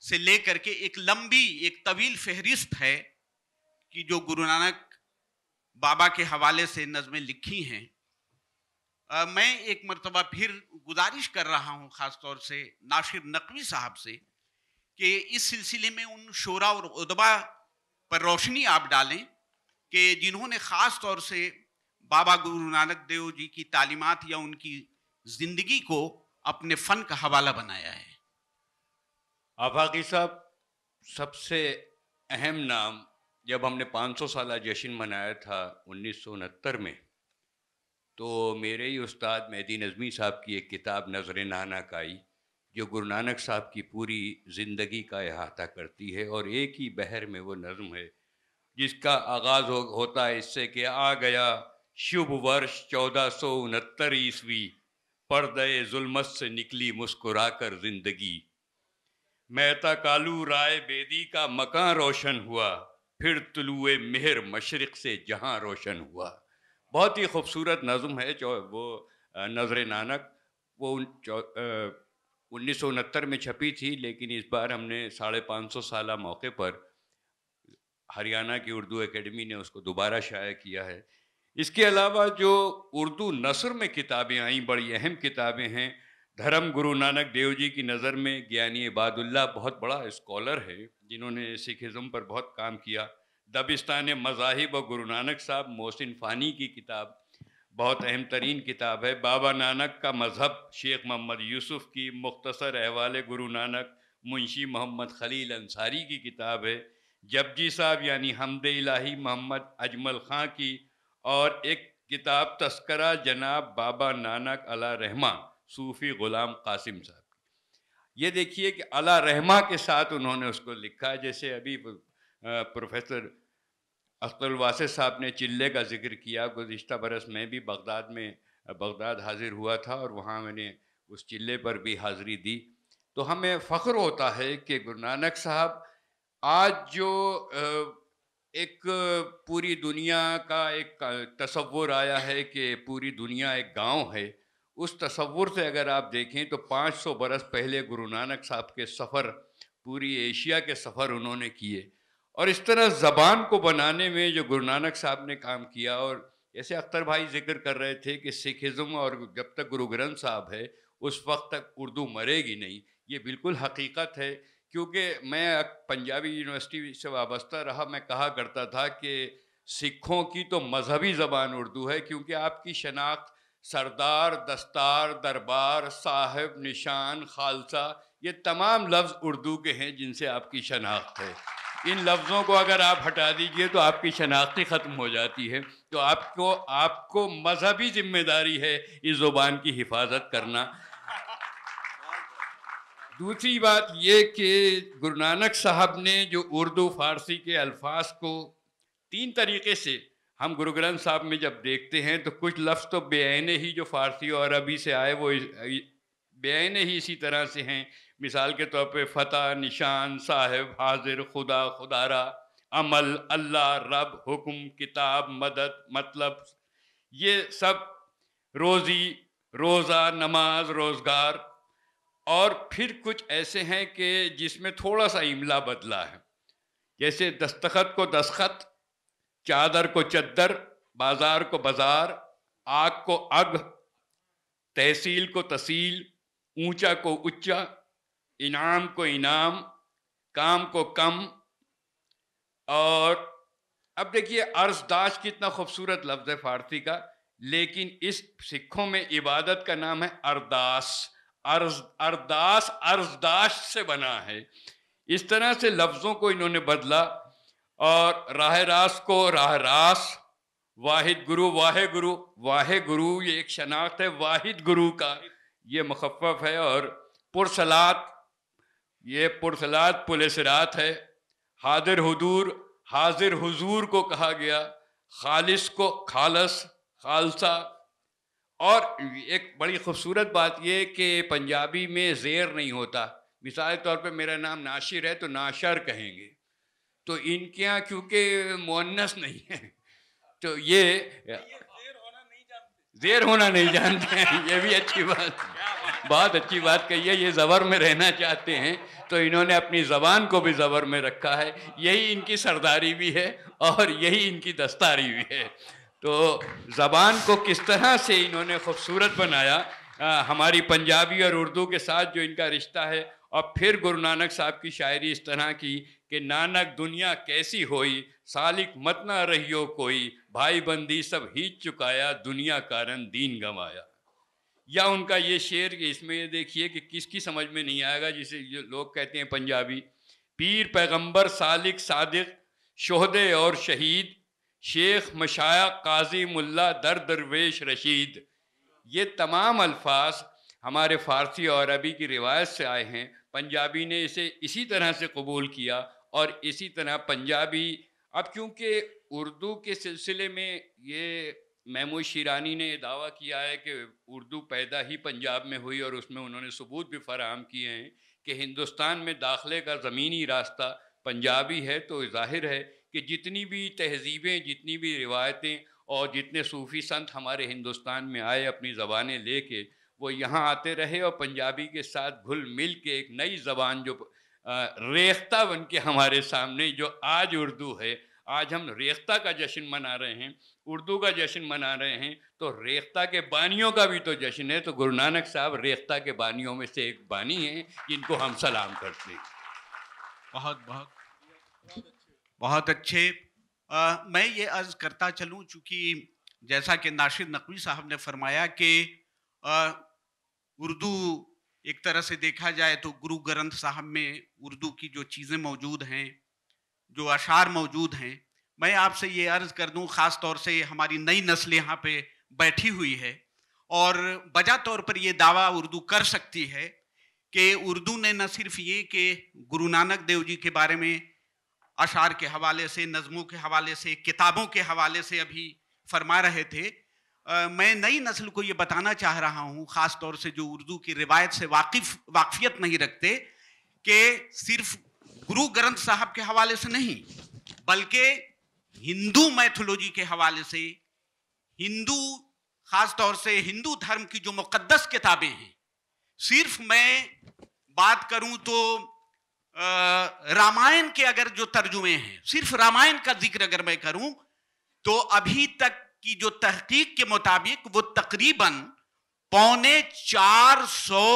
से लेकर के एक लंबी एक तवील फहरिस्त है कि जो गुरु नानक बाबा के हवाले से नज़में लिखी हैं मैं एक मरतबा फिर गुजारिश कर रहा हूँ ख़ास तौर से नाशिर नकवी साहब से कि इस सिलसिले में उन शोरा और उदबा पर रोशनी आप डालें कि जिन्होंने ख़ास तौर से बाबा गुरु नानक देव जी की तालीमत या उनकी ज़िंदगी को अपने फ़न का हवाला बनाया है आफाकी साहब सबसे अहम नाम जब हमने 500 साल जश्न मनाया था उन्नीस में तो मेरे ही उस्ताद मेहदी नज़मी साहब की एक किताब नजर नाना का आई जो गुरु नानक साहब की पूरी ज़िंदगी का अहाता करती है और एक ही बहर में वो नज़म है जिसका आगाज़ हो, होता है इससे कि आ गया शुभ वर्ष चौदह सौ उनहत्तर ईस्वी पर्दय जुलमत से निकली मुस्कुरा कर ज़िंदगी मेहता कालू राय बेदी का मकान रोशन हुआ फिर तुलुए मेहर मशरक़ से जहाँ रोशन हुआ बहुत ही खूबसूरत नज़म है जो वो नजर नानक वो उन्नीस सौ उनहत्तर में छपी थी लेकिन इस बार हमने साढ़े पाँच सौ साल मौके पर हरियाणा की उर्दू एकेडमी ने उसको दोबारा शाया किया है इसके अलावा जो उर्दू नसर में किताबें आई बड़ी अहम किताबें हैं धर्म गुरु नानक देव जी की नज़र में ज्ञानी इबादुल्ला बहुत बड़ा स्कॉलर है जिन्होंने सिखिज़म पर बहुत काम किया दबिस्तान मज़ाहिब और गुरु नानक साहब मोहसिन फ़ानी की किताब बहुत अहम तरीन किताब है बाबा नानक का मज़हब शेख मोहम्मद यूसुफ़ की मुख्तसर अहवाल गुरु नानक मुंशी मोहम्मद खलील अंसारी की किताब है जपजी साहब यानी हमद इलाही मोहम्मद अजमल ख़ान की और एक किताब तस्करा जनाब बाबा नानक अला रहमा सूफ़ी ग़ुलाम कासिम साहब की ये देखिए कि अला रहमा के साथ उन्होंने उसको लिखा जैसे अभी प्रोफेसर अख्तर वासे साहब ने चिल्ले का जिक्र किया गुज्त बरस मैं भी बगदाद में बगदाद हाजिर हुआ था और वहाँ मैंने उस चिल्ले पर भी हाज़िरी दी तो हमें फ़ख्र होता है कि गुरु नानक साहब आज जो एक पूरी दुनिया का एक तस्वुर आया है कि पूरी दुनिया एक गांव है उस तस्वुर से अगर आप देखें तो 500 बरस पहले गुरु नानक साहब के सफ़र पूरी एशिया के सफ़र उन्होंने किए और इस तरह ज़बान को बनाने में जो गुरु नानक साहब ने काम किया और जैसे अख्तर भाई जिक्र कर रहे थे कि सिखिज़म और जब तक गुरु ग्रंथ साहब है उस वक्त तक उर्दू मरेगी नहीं ये बिल्कुल हकीकत है क्योंकि मैं पंजाबी यूनिवर्सिटी से वाबस्ता रहा मैं कहा करता था कि सिखों की तो मजहबी ज़बान उर्दू है क्योंकि आपकी शनाख्त सरदार दस्तार दरबार साहब निशान खालसा ये तमाम लफ्ज़ उर्दू के हैं जिनसे आपकी शनाख्त है इन लफ्ज़ों को अगर आप हटा दीजिए तो आपकी शनाख्ती ख़त्म हो जाती है तो आपको आपको मजहबी जिम्मेदारी है इस ज़ुबान की हिफाजत करना दूसरी बात ये कि गुरु नानक साहब ने जो उर्दू फ़ारसी के अल्फाज को तीन तरीके से हम गुरु ग्रंथ साहब में जब देखते हैं तो कुछ लफ्ज़ तो बेने ही जो फारसी और अरबी से आए वो बेने ही इसी तरह से हैं मिसाल के तौर पे फ़तेह निशान साहिब हाजिर खुदा खुदारा अमल अल्लाह रब हुक्म किताब मदद मतलब ये सब रोज़ी रोज़ा नमाज रोज़गार और फिर कुछ ऐसे हैं कि जिसमें थोड़ा सा इमला बदला है जैसे दस्तखत को दस्खत चादर को चद्दर बाजार को बाजार आग को अग तहसील को तहसील ऊंचा को उच्चा इनाम को इनाम काम को कम और अब देखिए अर्जदाश कितना खूबसूरत लफ्ज़ है फारसी का लेकिन इस सिखों में इबादत का नाम है अरदास अर्ज अरदास अर्जदाश से बना है इस तरह से लफ्ज़ों को इन्होंने बदला और राह रास को राह रास वाहिद गुरु वाहे गुरु वाहे गुरु ये एक शनाख्त है वाहिद गुरु का ये मखफ़ है और पुरसलात ये पुरसलात पुलसरात है हाजिर हदूर हाजिर हुजूर को कहा गया खालिस को खालस खालसा और एक बड़ी खूबसूरत बात यह कि पंजाबी में ज़ेर नहीं होता मिसाल तौर पे मेरा नाम नाशिर है तो नाशर कहेंगे तो इनके यहाँ क्योंकि मोहनस नहीं है तो ये जेर होना नहीं जानते हैं ये भी अच्छी बात बहुत अच्छी बात कही है ये ज़बर में रहना चाहते हैं तो इन्होंने अपनी ज़बान को भी ज़बर में रखा है यही इनकी सरदारी भी है और यही इनकी दस्तारी भी है तो ज़बान को किस तरह से इन्होंने खूबसूरत बनाया आ, हमारी पंजाबी और उर्दू के साथ जो इनका रिश्ता है और फिर गुरु नानक साहब की शायरी इस तरह की कि नानक दुनिया कैसी होई सालिक मत ना रहियो कोई भाई बंदी सब ही चुकाया दुनिया कारण दीन गंवाया या उनका ये शेर इसमें ये देखिए कि किसकी समझ में नहीं आएगा जिसे जो लोग कहते हैं पंजाबी पीर पैगंबर सालिक सादिक शोहदे और शहीद शेख मशाया काजी मुल्ला दर दरवेश रशीद ये तमाम अल्फाज हमारे फ़ारसी और अरबी की रिवायत से आए हैं पंजाबी ने इसे इसी तरह से कबूल किया और इसी तरह पंजाबी अब क्योंकि उर्दू के सिलसिले में ये महमूद शिरानी ने दावा किया है कि उर्दू पैदा ही पंजाब में हुई और उसमें उन्होंने सबूत भी फराहम किए हैं कि हिंदुस्तान में दाखिले का ज़मीनी रास्ता पंजाबी है तो जाहिर है कि जितनी भी तहजीबें जितनी भी रिवायतें और जितने सूफ़ी संत हमारे हिंदुस्तान में आए अपनी ज़बानें ले कर वो यहाँ आते रहे और पंजाबी के साथ घुल मिल के एक नई जबान जो रेख्ता बन के हमारे सामने जो आज उर्दू है आज हम रेख्ता का जश्न मना रहे हैं उर्दू का जश्न मना रहे हैं तो रेख्ता के बानियों का भी तो जश्न है तो गुरु नानक साहब रेख्ता के बानियों में से एक बानी हैं जिनको हम सलाम करते हैं बहुत बहुत बहुत अच्छे आ, मैं ये अर्ज़ करता चलूँ चूँकि जैसा कि नाशिद नकवी साहब ने फरमाया कि उर्दू एक तरह से देखा जाए तो गुरु ग्रंथ साहब में उर्दू की जो चीज़ें मौजूद हैं जो अशार मौजूद हैं मैं आपसे ये अर्ज़ कर दूँ ख़ास तौर से हमारी नई नस्ल यहाँ पे बैठी हुई है और बजा तौर पर ये दावा उर्दू कर सकती है कि उर्दू ने न सिर्फ ये कि गुरु नानक देव जी के बारे में अशार के हवाले से नज़मों के हवाले से किताबों के हवाले से अभी फरमा रहे थे मैं नई नस्ल को ये बताना चाह रहा हूँ ख़ास तौर से जो उर्दू की रिवायत से वाकिफ वाकफियत नहीं रखते कि सिर्फ गुरु ग्रंथ साहब के हवाले से नहीं बल्कि हिंदू मैथोलॉजी के हवाले से हिंदू ख़ास तौर से हिंदू धर्म की जो मुक़दस किताबें हैं सिर्फ मैं बात करूं तो रामायण के अगर जो तर्जुमे हैं सिर्फ रामायण का जिक्र अगर मैं करूं तो अभी तक की जो तहकीक के मुताबिक वो तकरीबन पौने चार सौ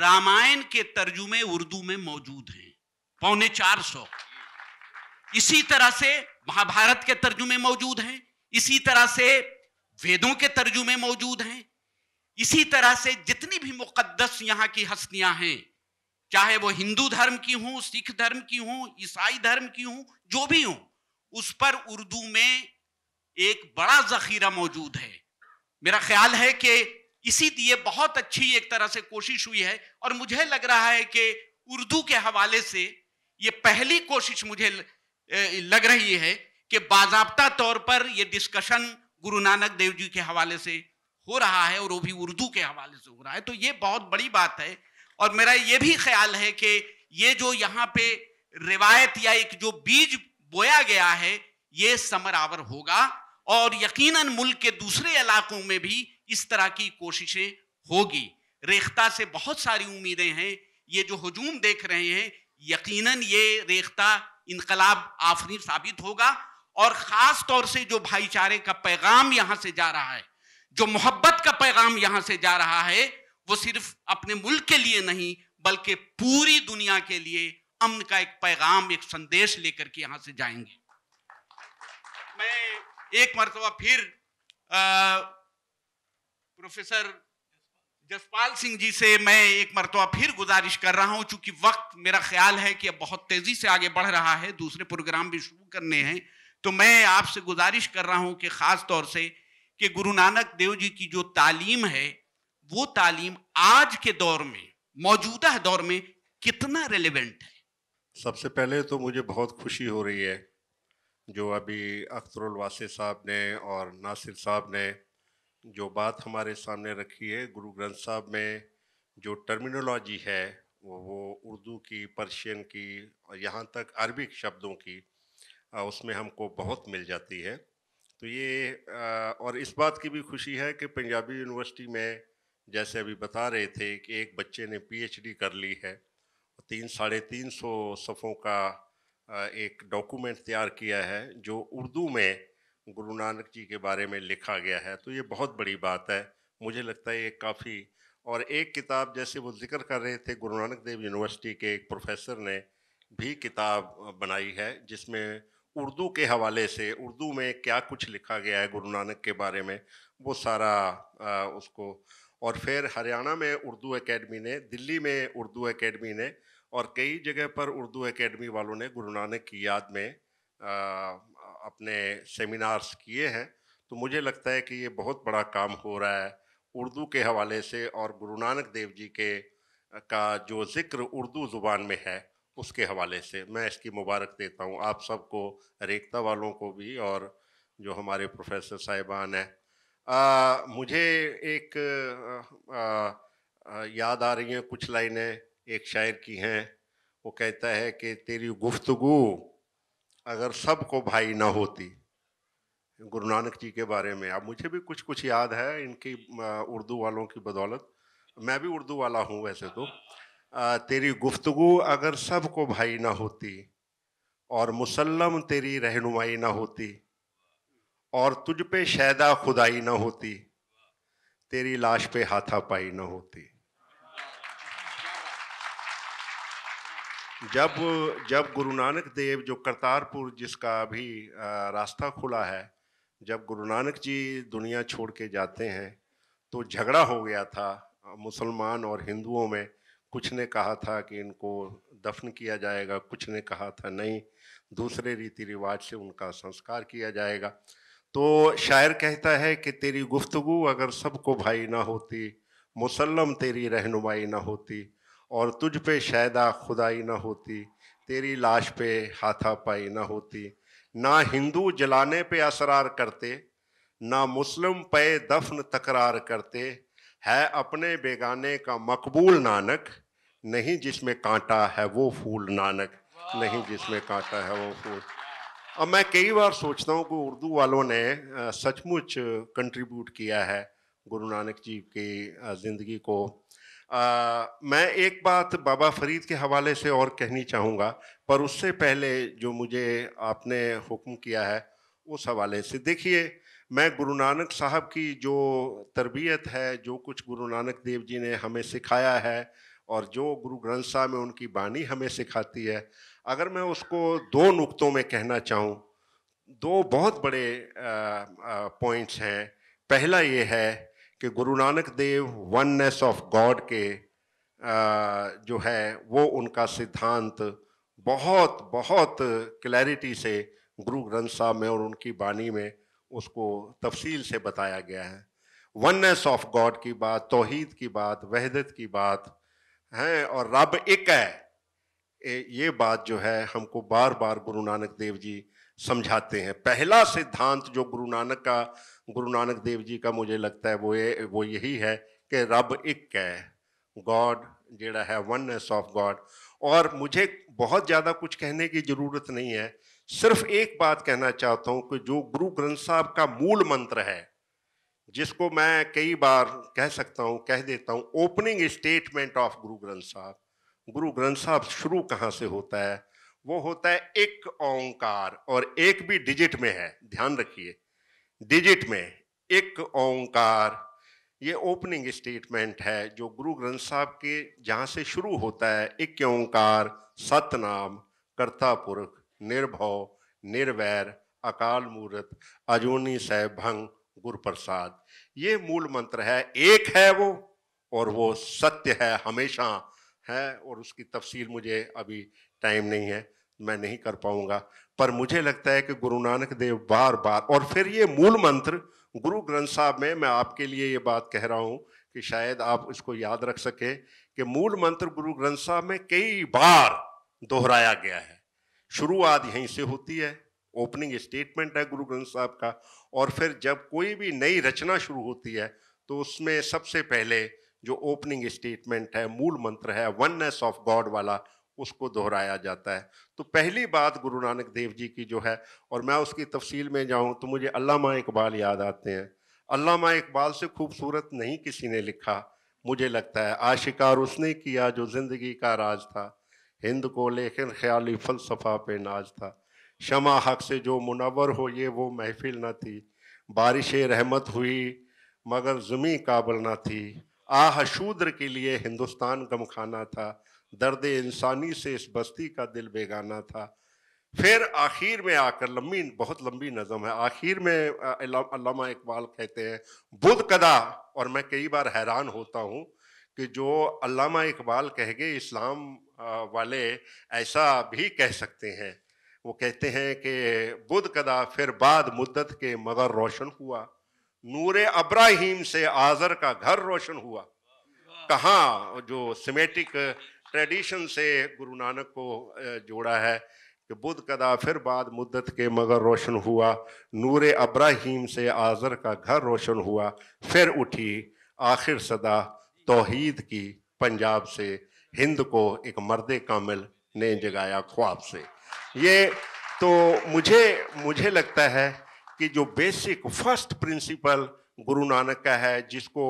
रामायण के तर्जुमे उर्दू में मौजूद हैं पौने चार सौ इसी तरह से महाभारत के तर्जुमे मौजूद हैं इसी तरह से वेदों के तर्जुमे मौजूद हैं इसी तरह से जितनी भी मुकद्दस यहाँ की हस्तियां हैं चाहे वो हिंदू धर्म की हों सिख धर्म की हों ईसाई धर्म की हों जो भी हों उस पर उर्दू में एक बड़ा जखीरा मौजूद है मेरा ख्याल है कि इसी लिए बहुत अच्छी एक तरह से कोशिश हुई है और मुझे लग रहा है कि उर्दू के हवाले से ये पहली कोशिश मुझे लग रही है कि बाजाबता तौर पर यह डिस्कशन गुरु नानक देव जी के हवाले से हो रहा है और वो भी उर्दू के हवाले से हो रहा है तो ये बहुत बड़ी बात है और मेरा ये भी ख्याल है कि ये जो यहाँ पे रिवायत या एक जो बीज बोया गया है ये समरावर होगा और यकीनन मुल्क के दूसरे इलाकों में भी इस तरह की कोशिशें होगी रेख्ता से बहुत सारी उम्मीदें हैं ये जो हजूम देख रहे हैं यकीनन ये रेख्ता इनकलाब आफरी साबित होगा और ख़ास तौर से जो भाईचारे का पैगाम यहाँ से जा रहा है जो मोहब्बत का पैगाम यहाँ से जा रहा है वो सिर्फ अपने मुल्क के लिए नहीं बल्कि पूरी दुनिया के लिए अमन का एक पैगाम एक संदेश लेकर के यहाँ से जाएंगे मैं एक मरतबा फिर प्रोफेसर जसपाल सिंह जी से मैं एक मरतबा फिर गुजारिश कर रहा हूं चूंकि वक्त मेरा ख्याल है कि अब बहुत तेज़ी से आगे बढ़ रहा है दूसरे प्रोग्राम भी शुरू करने हैं तो मैं आपसे गुजारिश कर रहा हूं कि ख़ास तौर से कि गुरु नानक देव जी की जो तालीम है वो तालीम आज के दौर में मौजूदा दौर में कितना रेलिवेंट है सबसे पहले तो मुझे बहुत खुशी हो रही है जो अभी अख्तरुल वासे साहब ने और नासिर साहब ने जो बात हमारे सामने रखी है गुरु ग्रंथ साहब में जो टर्मिनोलॉजी है वो वो उर्दू की पर्शियन की और यहाँ तक अरबिक शब्दों की उसमें हमको बहुत मिल जाती है तो ये और इस बात की भी खुशी है कि पंजाबी यूनिवर्सिटी में जैसे अभी बता रहे थे कि एक बच्चे ने पीएचडी कर ली है तीन साढ़े तीन सौ सफ़ों का एक डॉक्यूमेंट तैयार किया है जो उर्दू में गुरु नानक जी के बारे में लिखा गया है तो ये बहुत बड़ी बात है मुझे लगता है ये काफ़ी और एक किताब जैसे वो जिक्र कर रहे थे गुरु नानक देव यूनिवर्सिटी के एक प्रोफेसर ने भी किताब बनाई है जिसमें उर्दू के हवाले से उर्दू में क्या कुछ लिखा गया है गुरु नानक के बारे में वो सारा आ, उसको और फिर हरियाणा में उर्दू एकेडमी ने दिल्ली में उर्दू एकेडमी ने और कई जगह पर उर्दू एकेडमी वालों ने गुरु नानक की याद में आ, अपने सेमिनार्स किए हैं तो मुझे लगता है कि ये बहुत बड़ा काम हो रहा है उर्दू के हवाले से और गुरु नानक देव जी के का जो जिक्र उर्दू ज़ुबान में है उसके हवाले से मैं इसकी मुबारक देता हूँ आप सबको रेखता वालों को भी और जो हमारे प्रोफेसर साहिबान हैं मुझे एक आ, आ, याद आ रही हैं कुछ लाइनें एक शायर की हैं वो कहता है कि तेरी गुफ्तगु अगर सबको भाई ना होती गुरु नानक जी के बारे में अब मुझे भी कुछ कुछ याद है इनकी उर्दू वालों की बदौलत मैं भी उर्दू वाला हूँ वैसे तो आ, तेरी गुफ्तगु अगर सबको भाई ना होती और मुसलम तेरी रहनुमाई ना होती और तुझ पे शैदा खुदाई ना होती तेरी लाश पे हाथा पाई ना होती जब जब गुरु नानक देव जो करतारपुर जिसका अभी रास्ता खुला है जब गुरु नानक जी दुनिया छोड़ के जाते हैं तो झगड़ा हो गया था मुसलमान और हिंदुओं में कुछ ने कहा था कि इनको दफन किया जाएगा कुछ ने कहा था नहीं दूसरे रीति रिवाज से उनका संस्कार किया जाएगा तो शायर कहता है कि तेरी गुफ्तगु अगर सबको भाई ना होती मुसलम तेरी रहनुमाई ना होती और तुझ पे शायदा खुदाई न होती तेरी लाश पे हाथापाई न होती ना हिंदू जलाने पे असरार करते ना मुस्लिम पे दफन तकरार करते है अपने बेगाने का मकबूल नानक नहीं जिसमें कांटा है वो फूल नानक नहीं जिसमें कांटा है वो फूल अब मैं कई बार सोचता हूँ कि उर्दू वालों ने सचमुच कंट्रीब्यूट किया है गुरु नानक जी की ज़िंदगी को आ, मैं एक बात बाबा फरीद के हवाले से और कहनी चाहूँगा पर उससे पहले जो मुझे आपने हुक्म किया है उस हवाले से देखिए मैं गुरु नानक साहब की जो तरबियत है जो कुछ गुरु नानक देव जी ने हमें सिखाया है और जो गुरु ग्रंथ साहब में उनकी बाणी हमें सिखाती है अगर मैं उसको दो नुक्तों में कहना चाहूँ दो बहुत बड़े पॉइंट्स हैं पहला ये है कि Guru Nanak Dev oneness of God के जो है वो उनका सिद्धांत बहुत बहुत क्लैरिटी से गुरु ग्रंथ साहब में और उनकी बाणी में उसको तफसील से बताया गया है वननेस ऑफ गॉड की बात तोहीद की बात वहदत की बात है और रब एक है ये बात जो है हमको बार बार गुरु नानक देव जी समझाते हैं पहला सिद्धांत जो गुरु नानक का गुरु नानक देव जी का मुझे लगता है वो ये वो यही है कि रब एक है गॉड जेड़ा है वननेस ऑफ गॉड और मुझे बहुत ज़्यादा कुछ कहने की ज़रूरत नहीं है सिर्फ एक बात कहना चाहता हूँ कि जो गुरु ग्रंथ साहब का मूल मंत्र है जिसको मैं कई बार कह सकता हूँ कह देता हूँ ओपनिंग स्टेटमेंट ऑफ गुरु ग्रंथ साहब गुरु ग्रंथ साहब शुरू कहाँ से होता है वो होता है एक ओंकार और एक भी डिजिट में है ध्यान रखिए डिजिट में एक ओंकार ये ओपनिंग स्टेटमेंट है जो गुरु ग्रंथ साहब के जहाँ से शुरू होता है एक ओंकार सतनाम कर्ता पुरख निर्भव निर्वैर अकाल मूर्त अजोनी सह भंग गुरु प्रसाद ये मूल मंत्र है एक है वो और वो सत्य है हमेशा है और उसकी तफसील मुझे अभी टाइम नहीं है मैं नहीं कर पाऊंगा पर मुझे लगता है कि गुरु नानक देव बार बार और फिर ये मूल मंत्र गुरु ग्रंथ साहब में मैं आपके लिए ये बात कह रहा हूँ कि शायद आप इसको याद रख सके कि मूल मंत्र गुरु ग्रंथ साहब में कई बार दोहराया गया है शुरुआत यहीं से होती है ओपनिंग स्टेटमेंट है गुरु ग्रंथ साहब का और फिर जब कोई भी नई रचना शुरू होती है तो उसमें सबसे पहले जो ओपनिंग स्टेटमेंट है मूल मंत्र है वननेस ऑफ गॉड वाला उसको दोहराया जाता है तो पहली बात गुरु नानक देव जी की जो है और मैं उसकी तफसील में जाऊँ तो मुझे अलामा इकबाल याद आते हैं अलामा इकबाल से खूबसूरत नहीं किसी ने लिखा मुझे लगता है आशिकार उसने किया जो ज़िंदगी का राज था हिंद को लेकिन ख्याली फलसफा पे नाज था शमा हक से जो मुनवर हो ये वो महफिल न थी बारिश रहमत हुई मगर ज़मी काबल न थी आह शूद्र के लिए हिंदुस्तान गमखाना था दर्द इंसानी से इस बस्ती का दिल बेगाना था फिर आखिर में आकर लंबी बहुत लंबी नज़म है आखिर में अलामा इकबाल कहते हैं बुध कदा और मैं कई बार हैरान होता हूँ कि जो अलामा इकबाल कह गए इस्लाम वाले ऐसा भी कह सकते हैं वो कहते हैं कि बुध कदा फिर बाद मुद्दत के मगर रोशन हुआ नूर अब्राहिम से आज़र का घर रोशन हुआ कहाँ जो सिमेटिक ट्रेडिशन से गुरु नानक को जोड़ा है कि बुध कदा फिर बाद मुद्दत के मगर रोशन हुआ नूर अब्राहिम से आज़र का घर रोशन हुआ फिर उठी आखिर सदा तोहीद की पंजाब से हिंद को एक मर्द कामिल ने जगाया ख्वाब से ये तो मुझे मुझे लगता है कि जो बेसिक फर्स्ट प्रिंसिपल गुरु नानक का है जिसको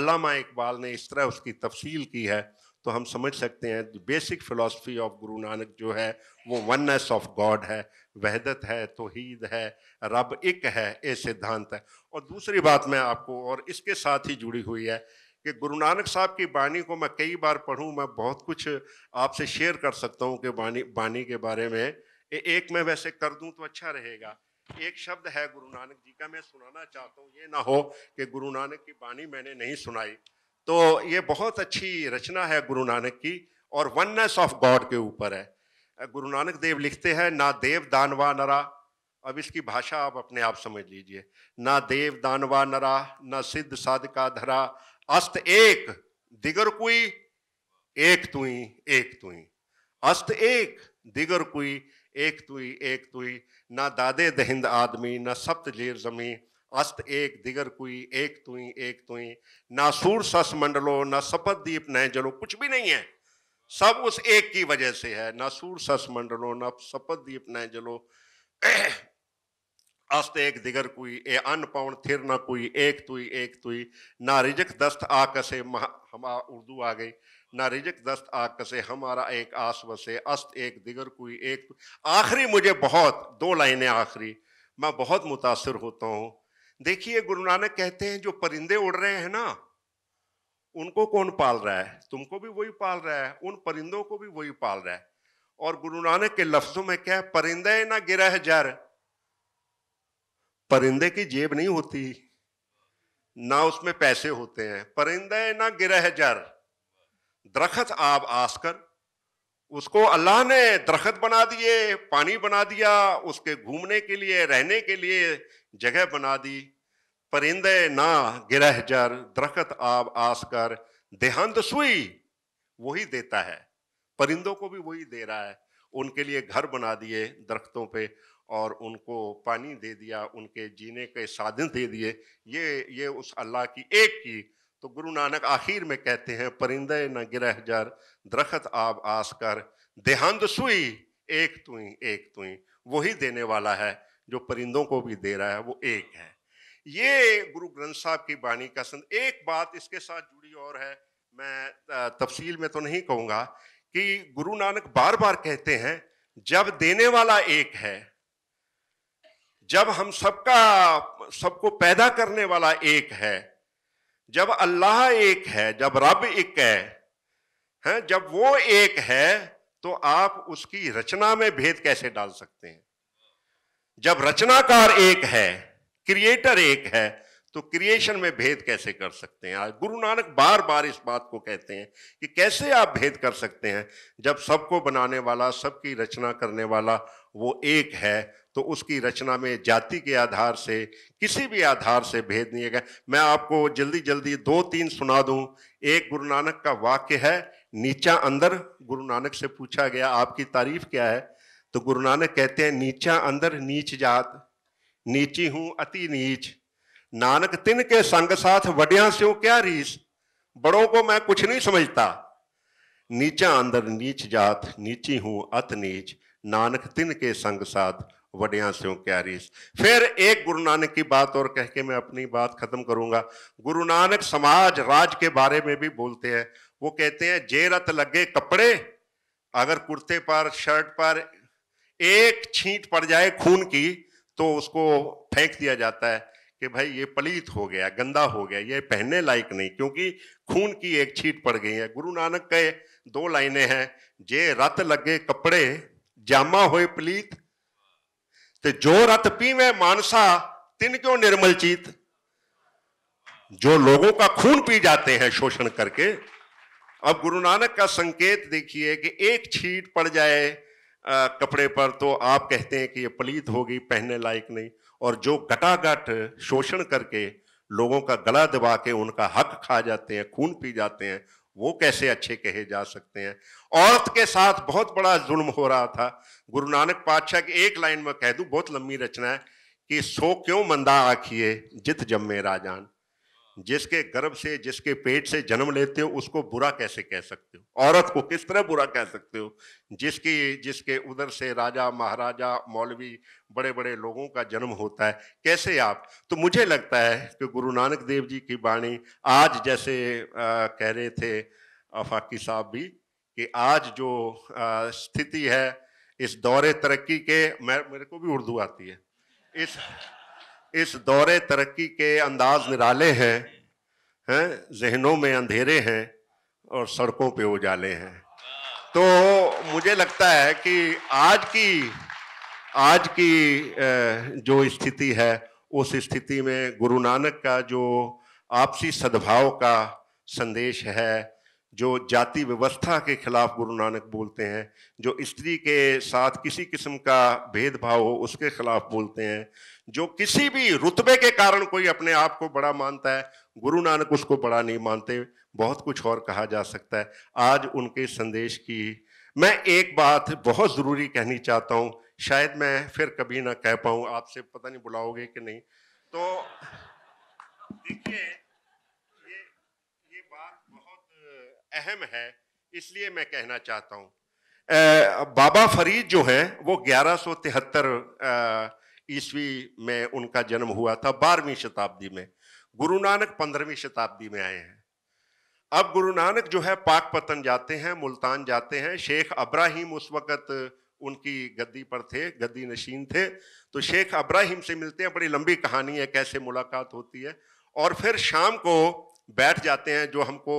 अलामा इकबाल ने इस तरह उसकी तफसील की है तो हम समझ सकते हैं बेसिक फिलॉसफी ऑफ गुरु नानक जो है वो वननेस ऑफ गॉड है वहदत है तोहीद है रब एक है ये सिद्धांत है और दूसरी बात मैं आपको और इसके साथ ही जुड़ी हुई है कि गुरु नानक साहब की बाणी को मैं कई बार पढ़ूं मैं बहुत कुछ आपसे शेयर कर सकता हूं कि बाणी बाणी के बारे में एक मैं वैसे कर दूं तो अच्छा रहेगा एक शब्द है गुरु नानक जी का मैं सुनाना चाहता हूँ ये ना हो कि गुरु नानक की बाणी मैंने नहीं सुनाई तो ये बहुत अच्छी रचना है गुरु नानक की और वननेस ऑफ गॉड के ऊपर है गुरु नानक देव लिखते हैं ना देव दानवा नरा अब इसकी भाषा आप अपने आप समझ लीजिए ना देव दानवा नरा ना सिद्ध साधका धरा अस्त एक दिगर कोई एक तुई एक तुई अस्त एक दिगर कोई एक तुई एक तुई ना दादे दहिंद आदमी ना सप्त जेर जमी अस्त एक दिगर कोई एक तुई एक तुई ना सूर सस मंडलो ना सपत दीप न जलो कुछ भी नहीं है सब उस एक की वजह से है ना सूर सस मंडलो ना सपत दीप न जलो अस्त एक दिगर कोई ए अन्न पौन थिर ना कोई एक तुई एक तुई ना रिजक दस्त कसे हम उर्दू आ गई ना रिजक दस्त कसे हमारा एक आस वसे अस्त एक दिगर कोई एक आखिरी मुझे बहुत दो लाइनें आखिरी मैं बहुत मुतासर होता हूँ देखिए गुरु नानक कहते हैं जो परिंदे उड़ रहे हैं ना उनको कौन पाल रहा है तुमको भी वही पाल रहा है उन परिंदों को भी वही पाल रहा है और गुरु नानक के लफ्जों में क्या है परिंदे ना गिरा है जर परिंदे की जेब नहीं होती ना उसमें पैसे होते हैं परिंदे ना गिरा है जर दरखत आब आसकर उसको अल्लाह ने दरखत बना दिए पानी बना दिया उसके घूमने के लिए रहने के लिए जगह बना दी परिंदे ना गिरह जर दरखत आब आस कर देहांत सुई वही देता है परिंदों को भी वही दे रहा है उनके लिए घर बना दिए दरख्तों पे और उनको पानी दे दिया उनके जीने के साधन दे दिए ये ये उस अल्लाह की एक की तो गुरु नानक आखिर में कहते हैं परिंदे न गिरह जर दरखत आब आस कर देहांत सुई एक तुई एक तुई वही देने वाला है जो परिंदों को भी दे रहा है वो एक है ये गुरु ग्रंथ साहब की बाणी का संत एक बात इसके साथ जुड़ी और है मैं तफसील में तो नहीं कहूँगा कि गुरु नानक बार बार कहते हैं जब देने वाला एक है जब हम सबका सबको पैदा करने वाला एक है जब अल्लाह एक है जब रब एक है, हैं जब वो एक है तो आप उसकी रचना में भेद कैसे डाल सकते हैं जब रचनाकार एक है क्रिएटर एक है तो क्रिएशन में भेद कैसे कर सकते हैं आज गुरु नानक बार बार इस बात को कहते हैं कि कैसे आप भेद कर सकते हैं जब सबको बनाने वाला सबकी रचना करने वाला वो एक है तो उसकी रचना में जाति के आधार से किसी भी आधार से भेद नहीं है मैं आपको जल्दी जल्दी दो तीन सुना दूं एक गुरु नानक का वाक्य है नीचा अंदर गुरु नानक से पूछा गया आपकी तारीफ क्या है तो गुरु नानक कहते हैं नीचा अंदर नीच जात नीची हूं अति नीच नानक तिन के संग साथ वड्या से क्या रीस बड़ों को मैं कुछ नहीं समझता नीचा अंदर नीच जात नीची हूं अत नीच नानक तिन के संग साथ वडिया से क्यारीस फिर एक गुरु नानक की बात और कह के मैं अपनी बात खत्म करूंगा गुरु नानक समाज राज के बारे में भी बोलते हैं वो कहते हैं जे रत लगे कपड़े अगर कुर्ते पर शर्ट पर एक छींट पड़ जाए खून की तो उसको फेंक दिया जाता है कि भाई ये पलीत हो गया गंदा हो गया ये पहनने लायक नहीं क्योंकि खून की एक छीट पड़ गई है गुरु नानक के दो लाइनें हैं जे रत लगे कपड़े जामा होए पलीत ते जो रथ पीवे मानसा तिन क्यों निर्मल चीत जो लोगों का खून पी जाते हैं शोषण करके अब गुरु नानक का संकेत देखिए कि एक छीट पड़ जाए आ, कपड़े पर तो आप कहते हैं कि ये पलीत होगी पहनने लायक नहीं और जो गटागट शोषण करके लोगों का गला दबा के उनका हक खा जाते हैं खून पी जाते हैं वो कैसे अच्छे कहे जा सकते हैं औरत के साथ बहुत बड़ा जुल्म हो रहा था गुरु नानक पातशाह की एक लाइन में कह दू बहुत लंबी रचना है कि सो क्यों मंदा आखिए जित जमे राजान जिसके गर्भ से जिसके पेट से जन्म लेते हो उसको बुरा कैसे कह सकते हो औरत को किस तरह बुरा कह सकते हो जिसकी जिसके उधर से राजा महाराजा मौलवी बड़े बड़े लोगों का जन्म होता है कैसे आप तो मुझे लगता है कि गुरु नानक देव जी की वाणी आज जैसे आ, कह रहे थे अफाकी साहब भी कि आज जो आ, स्थिति है इस दौरे तरक्की के मैं मेरे को भी उर्दू आती है इस इस दौरे तरक्की के अंदाज निराले हैं हैं जहनों में अंधेरे हैं और सड़कों पे उजाले हैं तो मुझे लगता है कि आज की आज की जो स्थिति है उस स्थिति में गुरु नानक का जो आपसी सद्भाव का संदेश है जो जाति व्यवस्था के खिलाफ गुरु नानक बोलते हैं जो स्त्री के साथ किसी किस्म का भेदभाव हो उसके खिलाफ बोलते हैं जो किसी भी रुतबे के कारण कोई अपने आप को बड़ा मानता है गुरु नानक उसको बड़ा नहीं मानते बहुत कुछ और कहा जा सकता है आज उनके संदेश की मैं एक बात बहुत ज़रूरी कहनी चाहता हूँ शायद मैं फिर कभी ना कह पाऊँ आपसे पता नहीं बुलाओगे कि नहीं तो देखिए ये ये बात बहुत अहम है इसलिए मैं कहना चाहता हूँ बाबा फरीद जो हैं वो ग्यारह सौ तिहत्तर ईस्वी में उनका जन्म हुआ था बारहवीं शताब्दी में गुरु नानक पंद्रहवीं शताब्दी में आए हैं अब गुरु नानक जो है पाक पतन जाते हैं मुल्तान जाते हैं शेख अब्राहिम उस वक़्त उनकी गद्दी पर थे गद्दी नशीन थे तो शेख अब्राहिम से मिलते हैं बड़ी लंबी कहानी है कैसे मुलाकात होती है और फिर शाम को बैठ जाते हैं जो हमको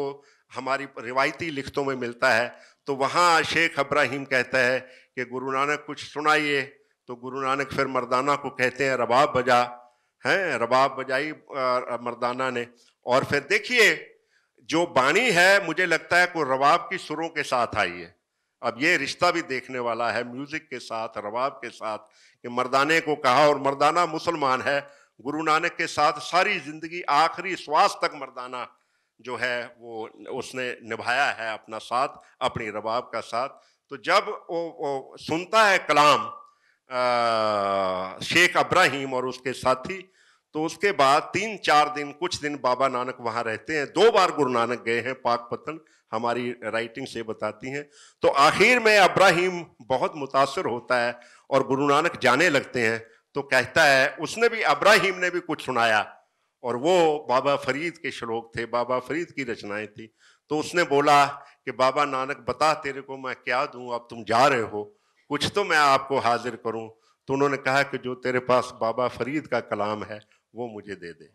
हमारी रिवायती लिखतों में मिलता है तो वहाँ शेख अब्राहिम कहता है कि गुरु नानक कुछ सुनाइए तो गुरु नानक फिर मर्दाना को कहते हैं रबाब बजा हैं रबाब बजाई मर्दाना ने और फिर देखिए जो बाणी है मुझे लगता है को रबाब की सुरों के साथ आई है अब ये रिश्ता भी देखने वाला है म्यूजिक के साथ रबाब के साथ कि मर्दाने को कहा और मर्दाना मुसलमान है गुरु नानक के साथ सारी जिंदगी आखिरी श्वास तक मर्दाना जो है वो उसने निभाया है अपना साथ अपनी रबाब का साथ तो जब वो, वो सुनता है कलाम शेख अब्राहिम और उसके साथी तो उसके बाद तीन चार दिन कुछ दिन बाबा नानक वहाँ रहते हैं दो बार गुरु नानक गए हैं पाक पतन हमारी राइटिंग से बताती हैं तो आखिर में अब्राहिम बहुत मुतासर होता है और गुरु नानक जाने लगते हैं तो कहता है उसने भी अब्राहिम ने भी कुछ सुनाया और वो बाबा फरीद के श्लोक थे बाबा फरीद की रचनाएं थी तो उसने बोला कि बाबा नानक बता तेरे को मैं क्या दूं अब तुम जा रहे हो कुछ तो मैं आपको हाजिर करूं तो उन्होंने कहा कि जो तेरे पास बाबा फरीद का कलाम है वो मुझे दे दे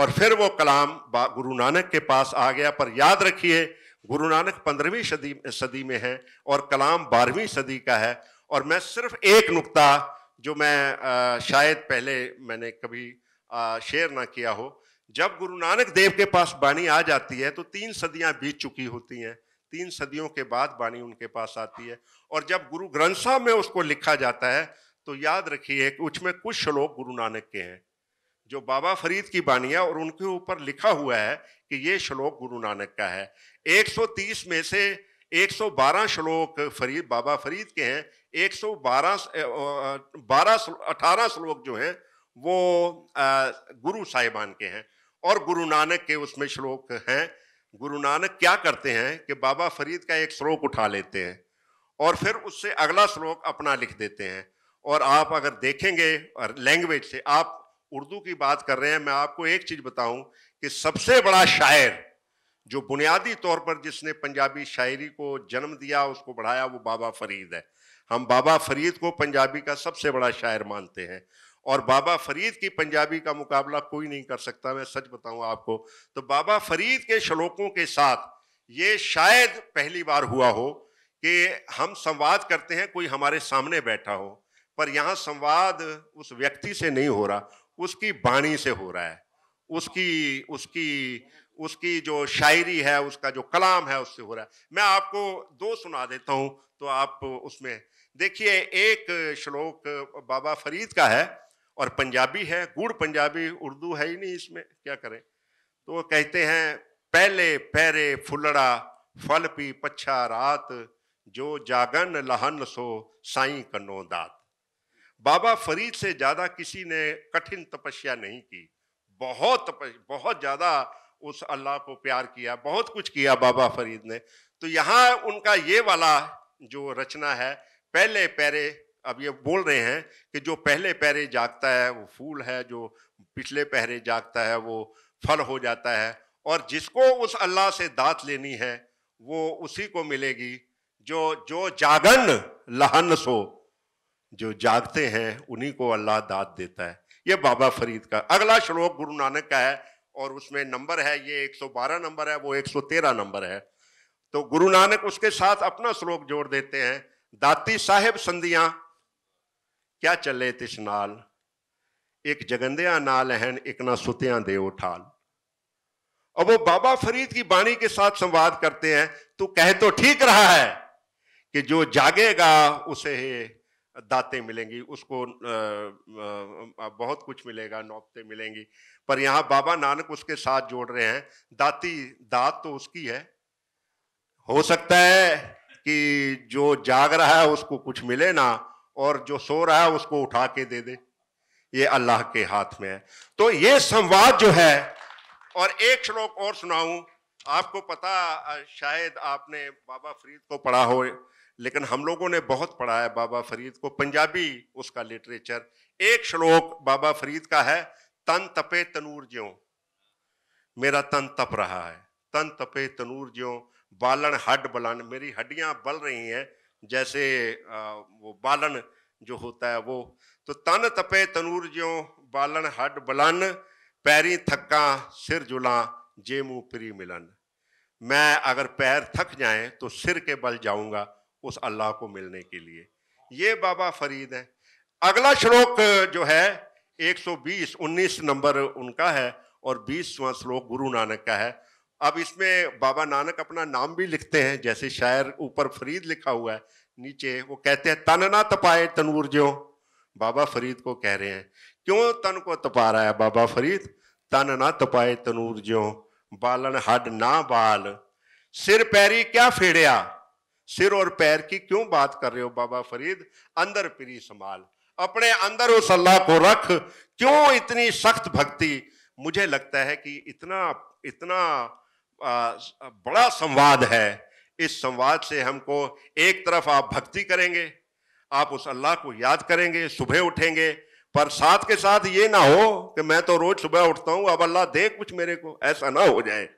और फिर वो कलाम गुरु नानक के पास आ गया पर याद रखिए गुरु नानक पंद्रहवीं सदी सदी में है और कलाम बारहवीं सदी का है और मैं सिर्फ एक नुक्ता जो मैं शायद पहले मैंने कभी शेयर ना किया हो जब गुरु नानक देव के पास बाणी आ जाती है तो तीन सदियां बीत चुकी होती हैं तीन सदियों के बाद वाणी उनके पास आती है और जब गुरु ग्रंथ साहब में उसको लिखा जाता है तो याद रखिए कि उसमें कुछ श्लोक गुरु नानक के हैं जो बाबा फरीद की बाणी है और उनके ऊपर लिखा हुआ है कि ये श्लोक गुरु नानक का है 130 में से 112 श्लोक फरीद बाबा फरीद के हैं 112 बारह 18 श्लोक जो हैं वो गुरु साहिबान के हैं और गुरु नानक के उसमें श्लोक हैं गुरु नानक क्या करते हैं कि बाबा फरीद का एक श्लोक उठा लेते हैं और फिर उससे अगला श्लोक अपना लिख देते हैं और आप अगर देखेंगे और लैंग्वेज से आप उर्दू की बात कर रहे हैं मैं आपको एक चीज़ बताऊं कि सबसे बड़ा शायर जो बुनियादी तौर पर जिसने पंजाबी शायरी को जन्म दिया उसको बढ़ाया वो बाबा फरीद है हम बाबा फरीद को पंजाबी का सबसे बड़ा शायर मानते हैं और बाबा फरीद की पंजाबी का मुकाबला कोई नहीं कर सकता मैं सच बताऊं आपको तो बाबा फरीद के श्लोकों के साथ ये शायद पहली बार हुआ हो कि हम संवाद करते हैं कोई हमारे सामने बैठा हो पर यहाँ संवाद उस व्यक्ति से नहीं हो रहा उसकी बाणी से हो रहा है उसकी उसकी उसकी जो शायरी है उसका जो कलाम है उससे हो रहा है मैं आपको दो सुना देता हूँ तो आप उसमें देखिए एक श्लोक बाबा फरीद का है और पंजाबी है गुड़ पंजाबी उर्दू है ही नहीं इसमें क्या करें तो वो कहते हैं पहले पैरे फुलड़ा फल पी पच्छा रात जो जागन लहन सो साई कनो दात बाबा फरीद से ज़्यादा किसी ने कठिन तपस्या नहीं की बहुत तपस्या बहुत ज़्यादा उस अल्लाह को प्यार किया बहुत कुछ किया बाबा फरीद ने तो यहाँ उनका ये वाला जो रचना है पहले पैरे अब ये बोल रहे हैं कि जो पहले पहरे जागता है वो फूल है जो पिछले पहरे जागता है वो फल हो जाता है और जिसको उस अल्लाह से दात लेनी है वो उसी को मिलेगी जो जो जागन लहन सो जो जागते हैं उन्हीं को अल्लाह दात देता है ये बाबा फरीद का अगला श्लोक गुरु नानक का है और उसमें नंबर है ये 112 नंबर है वो 113 नंबर है तो गुरु नानक उसके साथ अपना श्लोक जोड़ देते हैं दाती साहेब संधियां क्या चले तिश नाल एक जगंदिया नाल हैं एक ना सुत्या दे उठाल अब वो बाबा फरीद की बाणी के साथ संवाद करते हैं तो कह तो ठीक रहा है कि जो जागेगा उसे दाते मिलेंगी उसको बहुत कुछ मिलेगा नौबते मिलेंगी पर यहां बाबा नानक उसके साथ जोड़ रहे हैं दाती दात तो उसकी है हो सकता है कि जो जाग रहा है उसको कुछ मिले ना और जो सो रहा है उसको उठा के दे दे ये अल्लाह के हाथ में है तो ये संवाद जो है और एक श्लोक और सुनाऊं आपको पता शायद आपने बाबा फरीद को पढ़ा हो लेकिन हम लोगों ने बहुत पढ़ा है बाबा फरीद को पंजाबी उसका लिटरेचर एक श्लोक बाबा फरीद का है तन तपे तनूर ज्यो मेरा तन तप रहा है तन तपे तनूर ज्यो बालन हड बलन मेरी हड्डियां बल रही हैं जैसे वो बालन जो होता है वो तो तन तपे तनूर ज्यो बालन हड बलन पैरी थक्का सिर जुला जे मुँह प्री मिलन मैं अगर पैर थक जाए तो सिर के बल जाऊंगा उस अल्लाह को मिलने के लिए ये बाबा फरीद हैं अगला श्लोक जो है 120 19 नंबर उनका है और बीसवा श्लोक गुरु नानक का है अब इसमें बाबा नानक अपना नाम भी लिखते हैं जैसे शायर ऊपर फरीद लिखा हुआ है नीचे वो कहते हैं तन ना तपाए तनूर जो बाबा फरीद को कह रहे हैं क्यों तन को तपा रहा है बाबा फरीद तन ना तपाए तनूर ज्यो बालन हड ना बाल सिर पैरी क्या फेड़िया सिर और पैर की क्यों बात कर रहे हो बाबा फरीद अंदर पिरी संभाल अपने अंदर उस अल्लाह को रख क्यों इतनी सख्त भक्ति मुझे लगता है कि इतना इतना बड़ा संवाद है इस संवाद से हमको एक तरफ आप भक्ति करेंगे आप उस अल्लाह को याद करेंगे सुबह उठेंगे पर साथ के साथ ये ना हो कि मैं तो रोज सुबह उठता हूँ अब अल्लाह दे कुछ मेरे को ऐसा ना हो जाए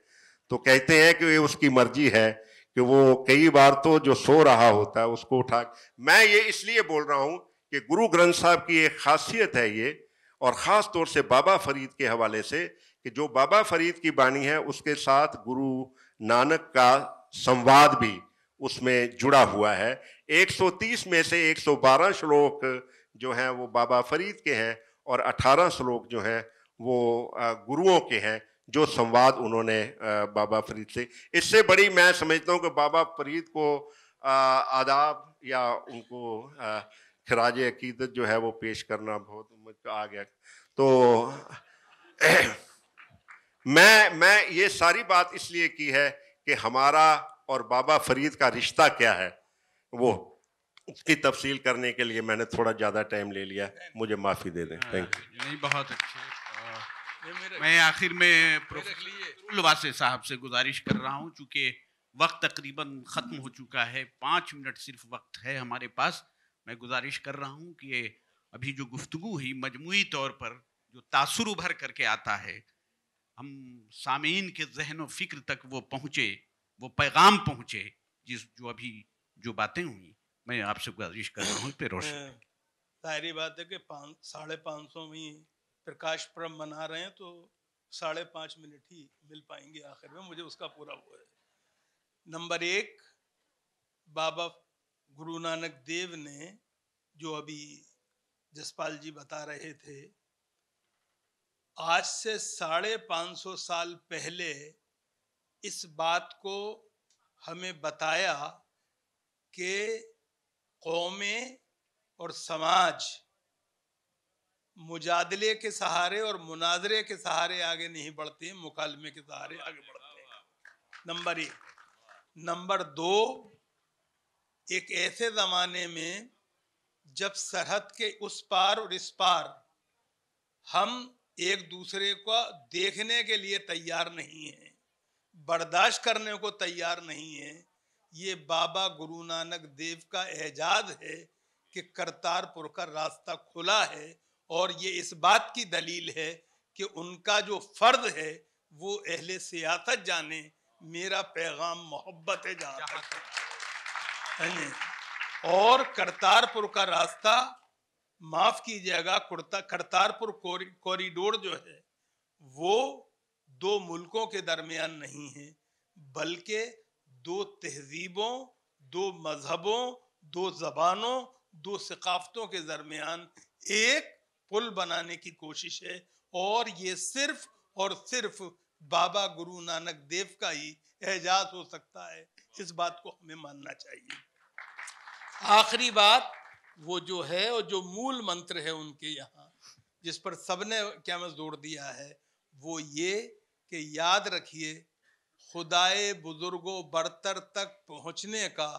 तो कहते हैं कि उसकी मर्जी है कि वो कई बार तो जो सो रहा होता है उसको उठा मैं ये इसलिए बोल रहा हूँ कि गुरु ग्रंथ साहब की एक खासियत है ये और ख़ास तौर से बाबा फरीद के हवाले से कि जो बाबा फरीद की बाणी है उसके साथ गुरु नानक का संवाद भी उसमें जुड़ा हुआ है 130 में से 112 श्लोक जो हैं वो बाबा फरीद के हैं और 18 श्लोक जो हैं वो गुरुओं के हैं जो संवाद उन्होंने बाबा फरीद से इससे बड़ी मैं समझता हूँ कि बाबा फरीद को आदाब या उनको खराज अकीदत जो है वो पेश करना बहुत आ गया तो मैं मैं ये सारी बात इसलिए की है कि हमारा और बाबा फरीद का रिश्ता क्या है वो उसकी तफसील करने के लिए मैंने थोड़ा ज़्यादा टाइम ले लिया मुझे माफ़ी दे दें थैंक हाँ, यू नहीं बहुत अच्छे मैं आखिर में प्रोफेसर साहब से गुजारिश कर रहा हूँ चूँकि वक्त तकरीबन ख़त्म हो चुका है पाँच मिनट सिर्फ वक्त है हमारे पास मैं गुजारिश कर रहा हूँ कि अभी जो गुफ्तु हुई मजमू तौर पर जो तासर उभर करके आता है हम सामीन के जहन व फ़िक्र तक वो पहुँचे वो पैगाम पहुँचे जिस जो अभी जो बातें हुई मैं आपसे गुजारिश कर रहा हूँ फिर हाँ। जाहरी बात है कि पाँच साढ़े पाँच सौ में प्रकाश पर्व मना रहे हैं तो साढ़े पाँच मिनट ही मिल पाएंगे आखिर में मुझे उसका पूरा वो है नंबर एक बाबा गुरु नानक देव ने जो अभी जसपाल जी बता रहे थे आज से साढ़े पाँच सौ साल पहले इस बात को हमें बताया कि कौमें और समाज मुजादले के सहारे और मुनाजरे के सहारे आगे नहीं बढ़ते हैं मुकालमे के सहारे आगे बढ़ते हैं नंबर एक नंबर दो एक ऐसे ज़माने में जब सरहद के उस पार और इस पार हम एक दूसरे को देखने के लिए तैयार नहीं है बर्दाश्त करने को तैयार नहीं है ये बाबा गुरु नानक देव का एजाज है कि करतारपुर का रास्ता खुला है और ये इस बात की दलील है कि उनका जो फ़र्द है वो अहले सियासत जाने मेरा पैगाम मोहब्बत है जहाँ तक हाँ और करतारपुर का रास्ता माफ कीजिएगा करतारपुर कॉरिडोर जो है वो दो मुल्कों के दरमियान नहीं है बल्कि दो तहजीबों दो मजहबों दो जबानों दो सकाफ़तों के दरमियान एक पुल बनाने की कोशिश है और ये सिर्फ और सिर्फ बाबा गुरु नानक देव का ही एजाज हो सकता है इस बात को हमें मानना चाहिए आखिरी बात वो जो है और जो मूल मंत्र है उनके यहाँ जिस पर सबने क्या मैं जोर दिया है वो ये कि याद रखिए खुदाए बुजुर्गो बरतर तक पहुँचने का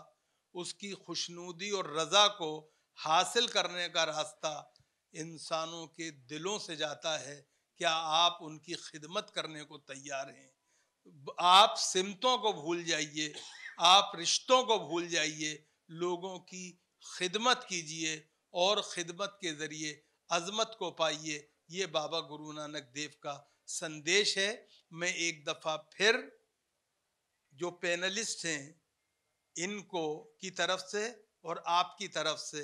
उसकी खुशनुदी और रज़ा को हासिल करने का रास्ता इंसानों के दिलों से जाता है क्या आप उनकी खिदमत करने को तैयार हैं आप सिमतों को भूल जाइए आप रिश्तों को भूल जाइए लोगों की खिदमत कीजिए और खिदमत के ज़रिए अजमत को पाइए ये बाबा गुरु नानक देव का संदेश है मैं एक दफ़ा फिर जो पैनलिस्ट हैं इनको की तरफ से और आपकी तरफ से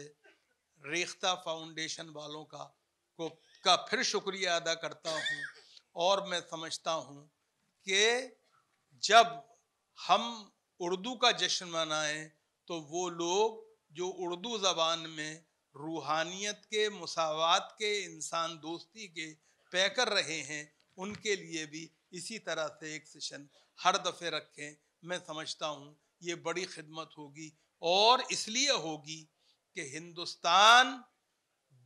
रेख्ता फाउंडेशन वालों का को का फिर शुक्रिया अदा करता हूँ और मैं समझता हूँ कि जब हम उर्दू का जश्न मनाएं तो वो लोग जो उर्दू ज़बान में रूहानियत के मसावत के इंसान दोस्ती के पैकर रहे हैं उनके लिए भी इसी तरह से एक सेशन हर दफ़े रखें मैं समझता हूँ ये बड़ी खिदमत होगी और इसलिए होगी कि हिंदुस्तान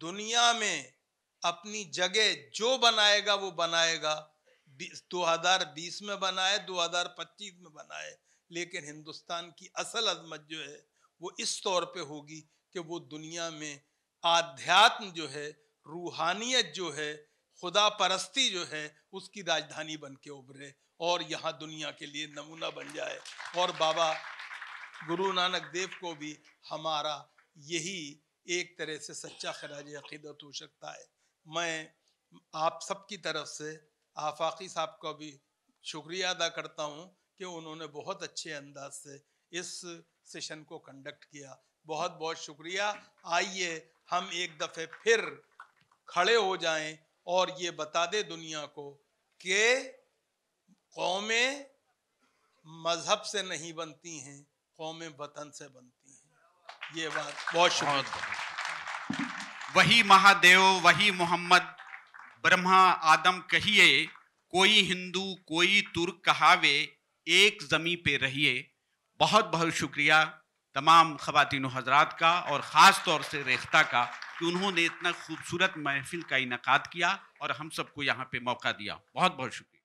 दुनिया में अपनी जगह जो बनाएगा वो बनाएगा 2020 में बनाए 2025 में बनाए लेकिन हिंदुस्तान की असल अजमत जो है वो इस तौर पे होगी कि वो दुनिया में आध्यात्म जो है रूहानियत जो है खुदा परस्ती जो है उसकी राजधानी बन के उभरे और यहाँ दुनिया के लिए नमूना बन जाए और बाबा गुरु नानक देव को भी हमारा यही एक तरह से सच्चा खराज अकीदत हो सकता है मैं आप सबकी तरफ से आफाकी साहब का भी शुक्रिया अदा करता हूँ कि उन्होंने बहुत अच्छे अंदाज से इस सेशन को कंडक्ट किया बहुत बहुत शुक्रिया आइए हम एक दफ़े फिर खड़े हो जाएं और ये बता दे दुनिया को कि कौमें मज़हब से नहीं बनती हैं कौमें वतन से बनती हैं ये बात बहुत शुक्रिया वही महादेव वही मोहम्मद ब्रह्मा आदम कहिए कोई हिंदू कोई तुर्क कहावे एक जमी पे रहिए बहुत बहुत शुक्रिया तमाम ख़वातिन हजरात का और ख़ास तौर से रेख्ता का कि उन्होंने इतना खूबसूरत महफिल का इनका किया और हम सबको यहाँ पे मौका दिया बहुत बहुत शुक्रिया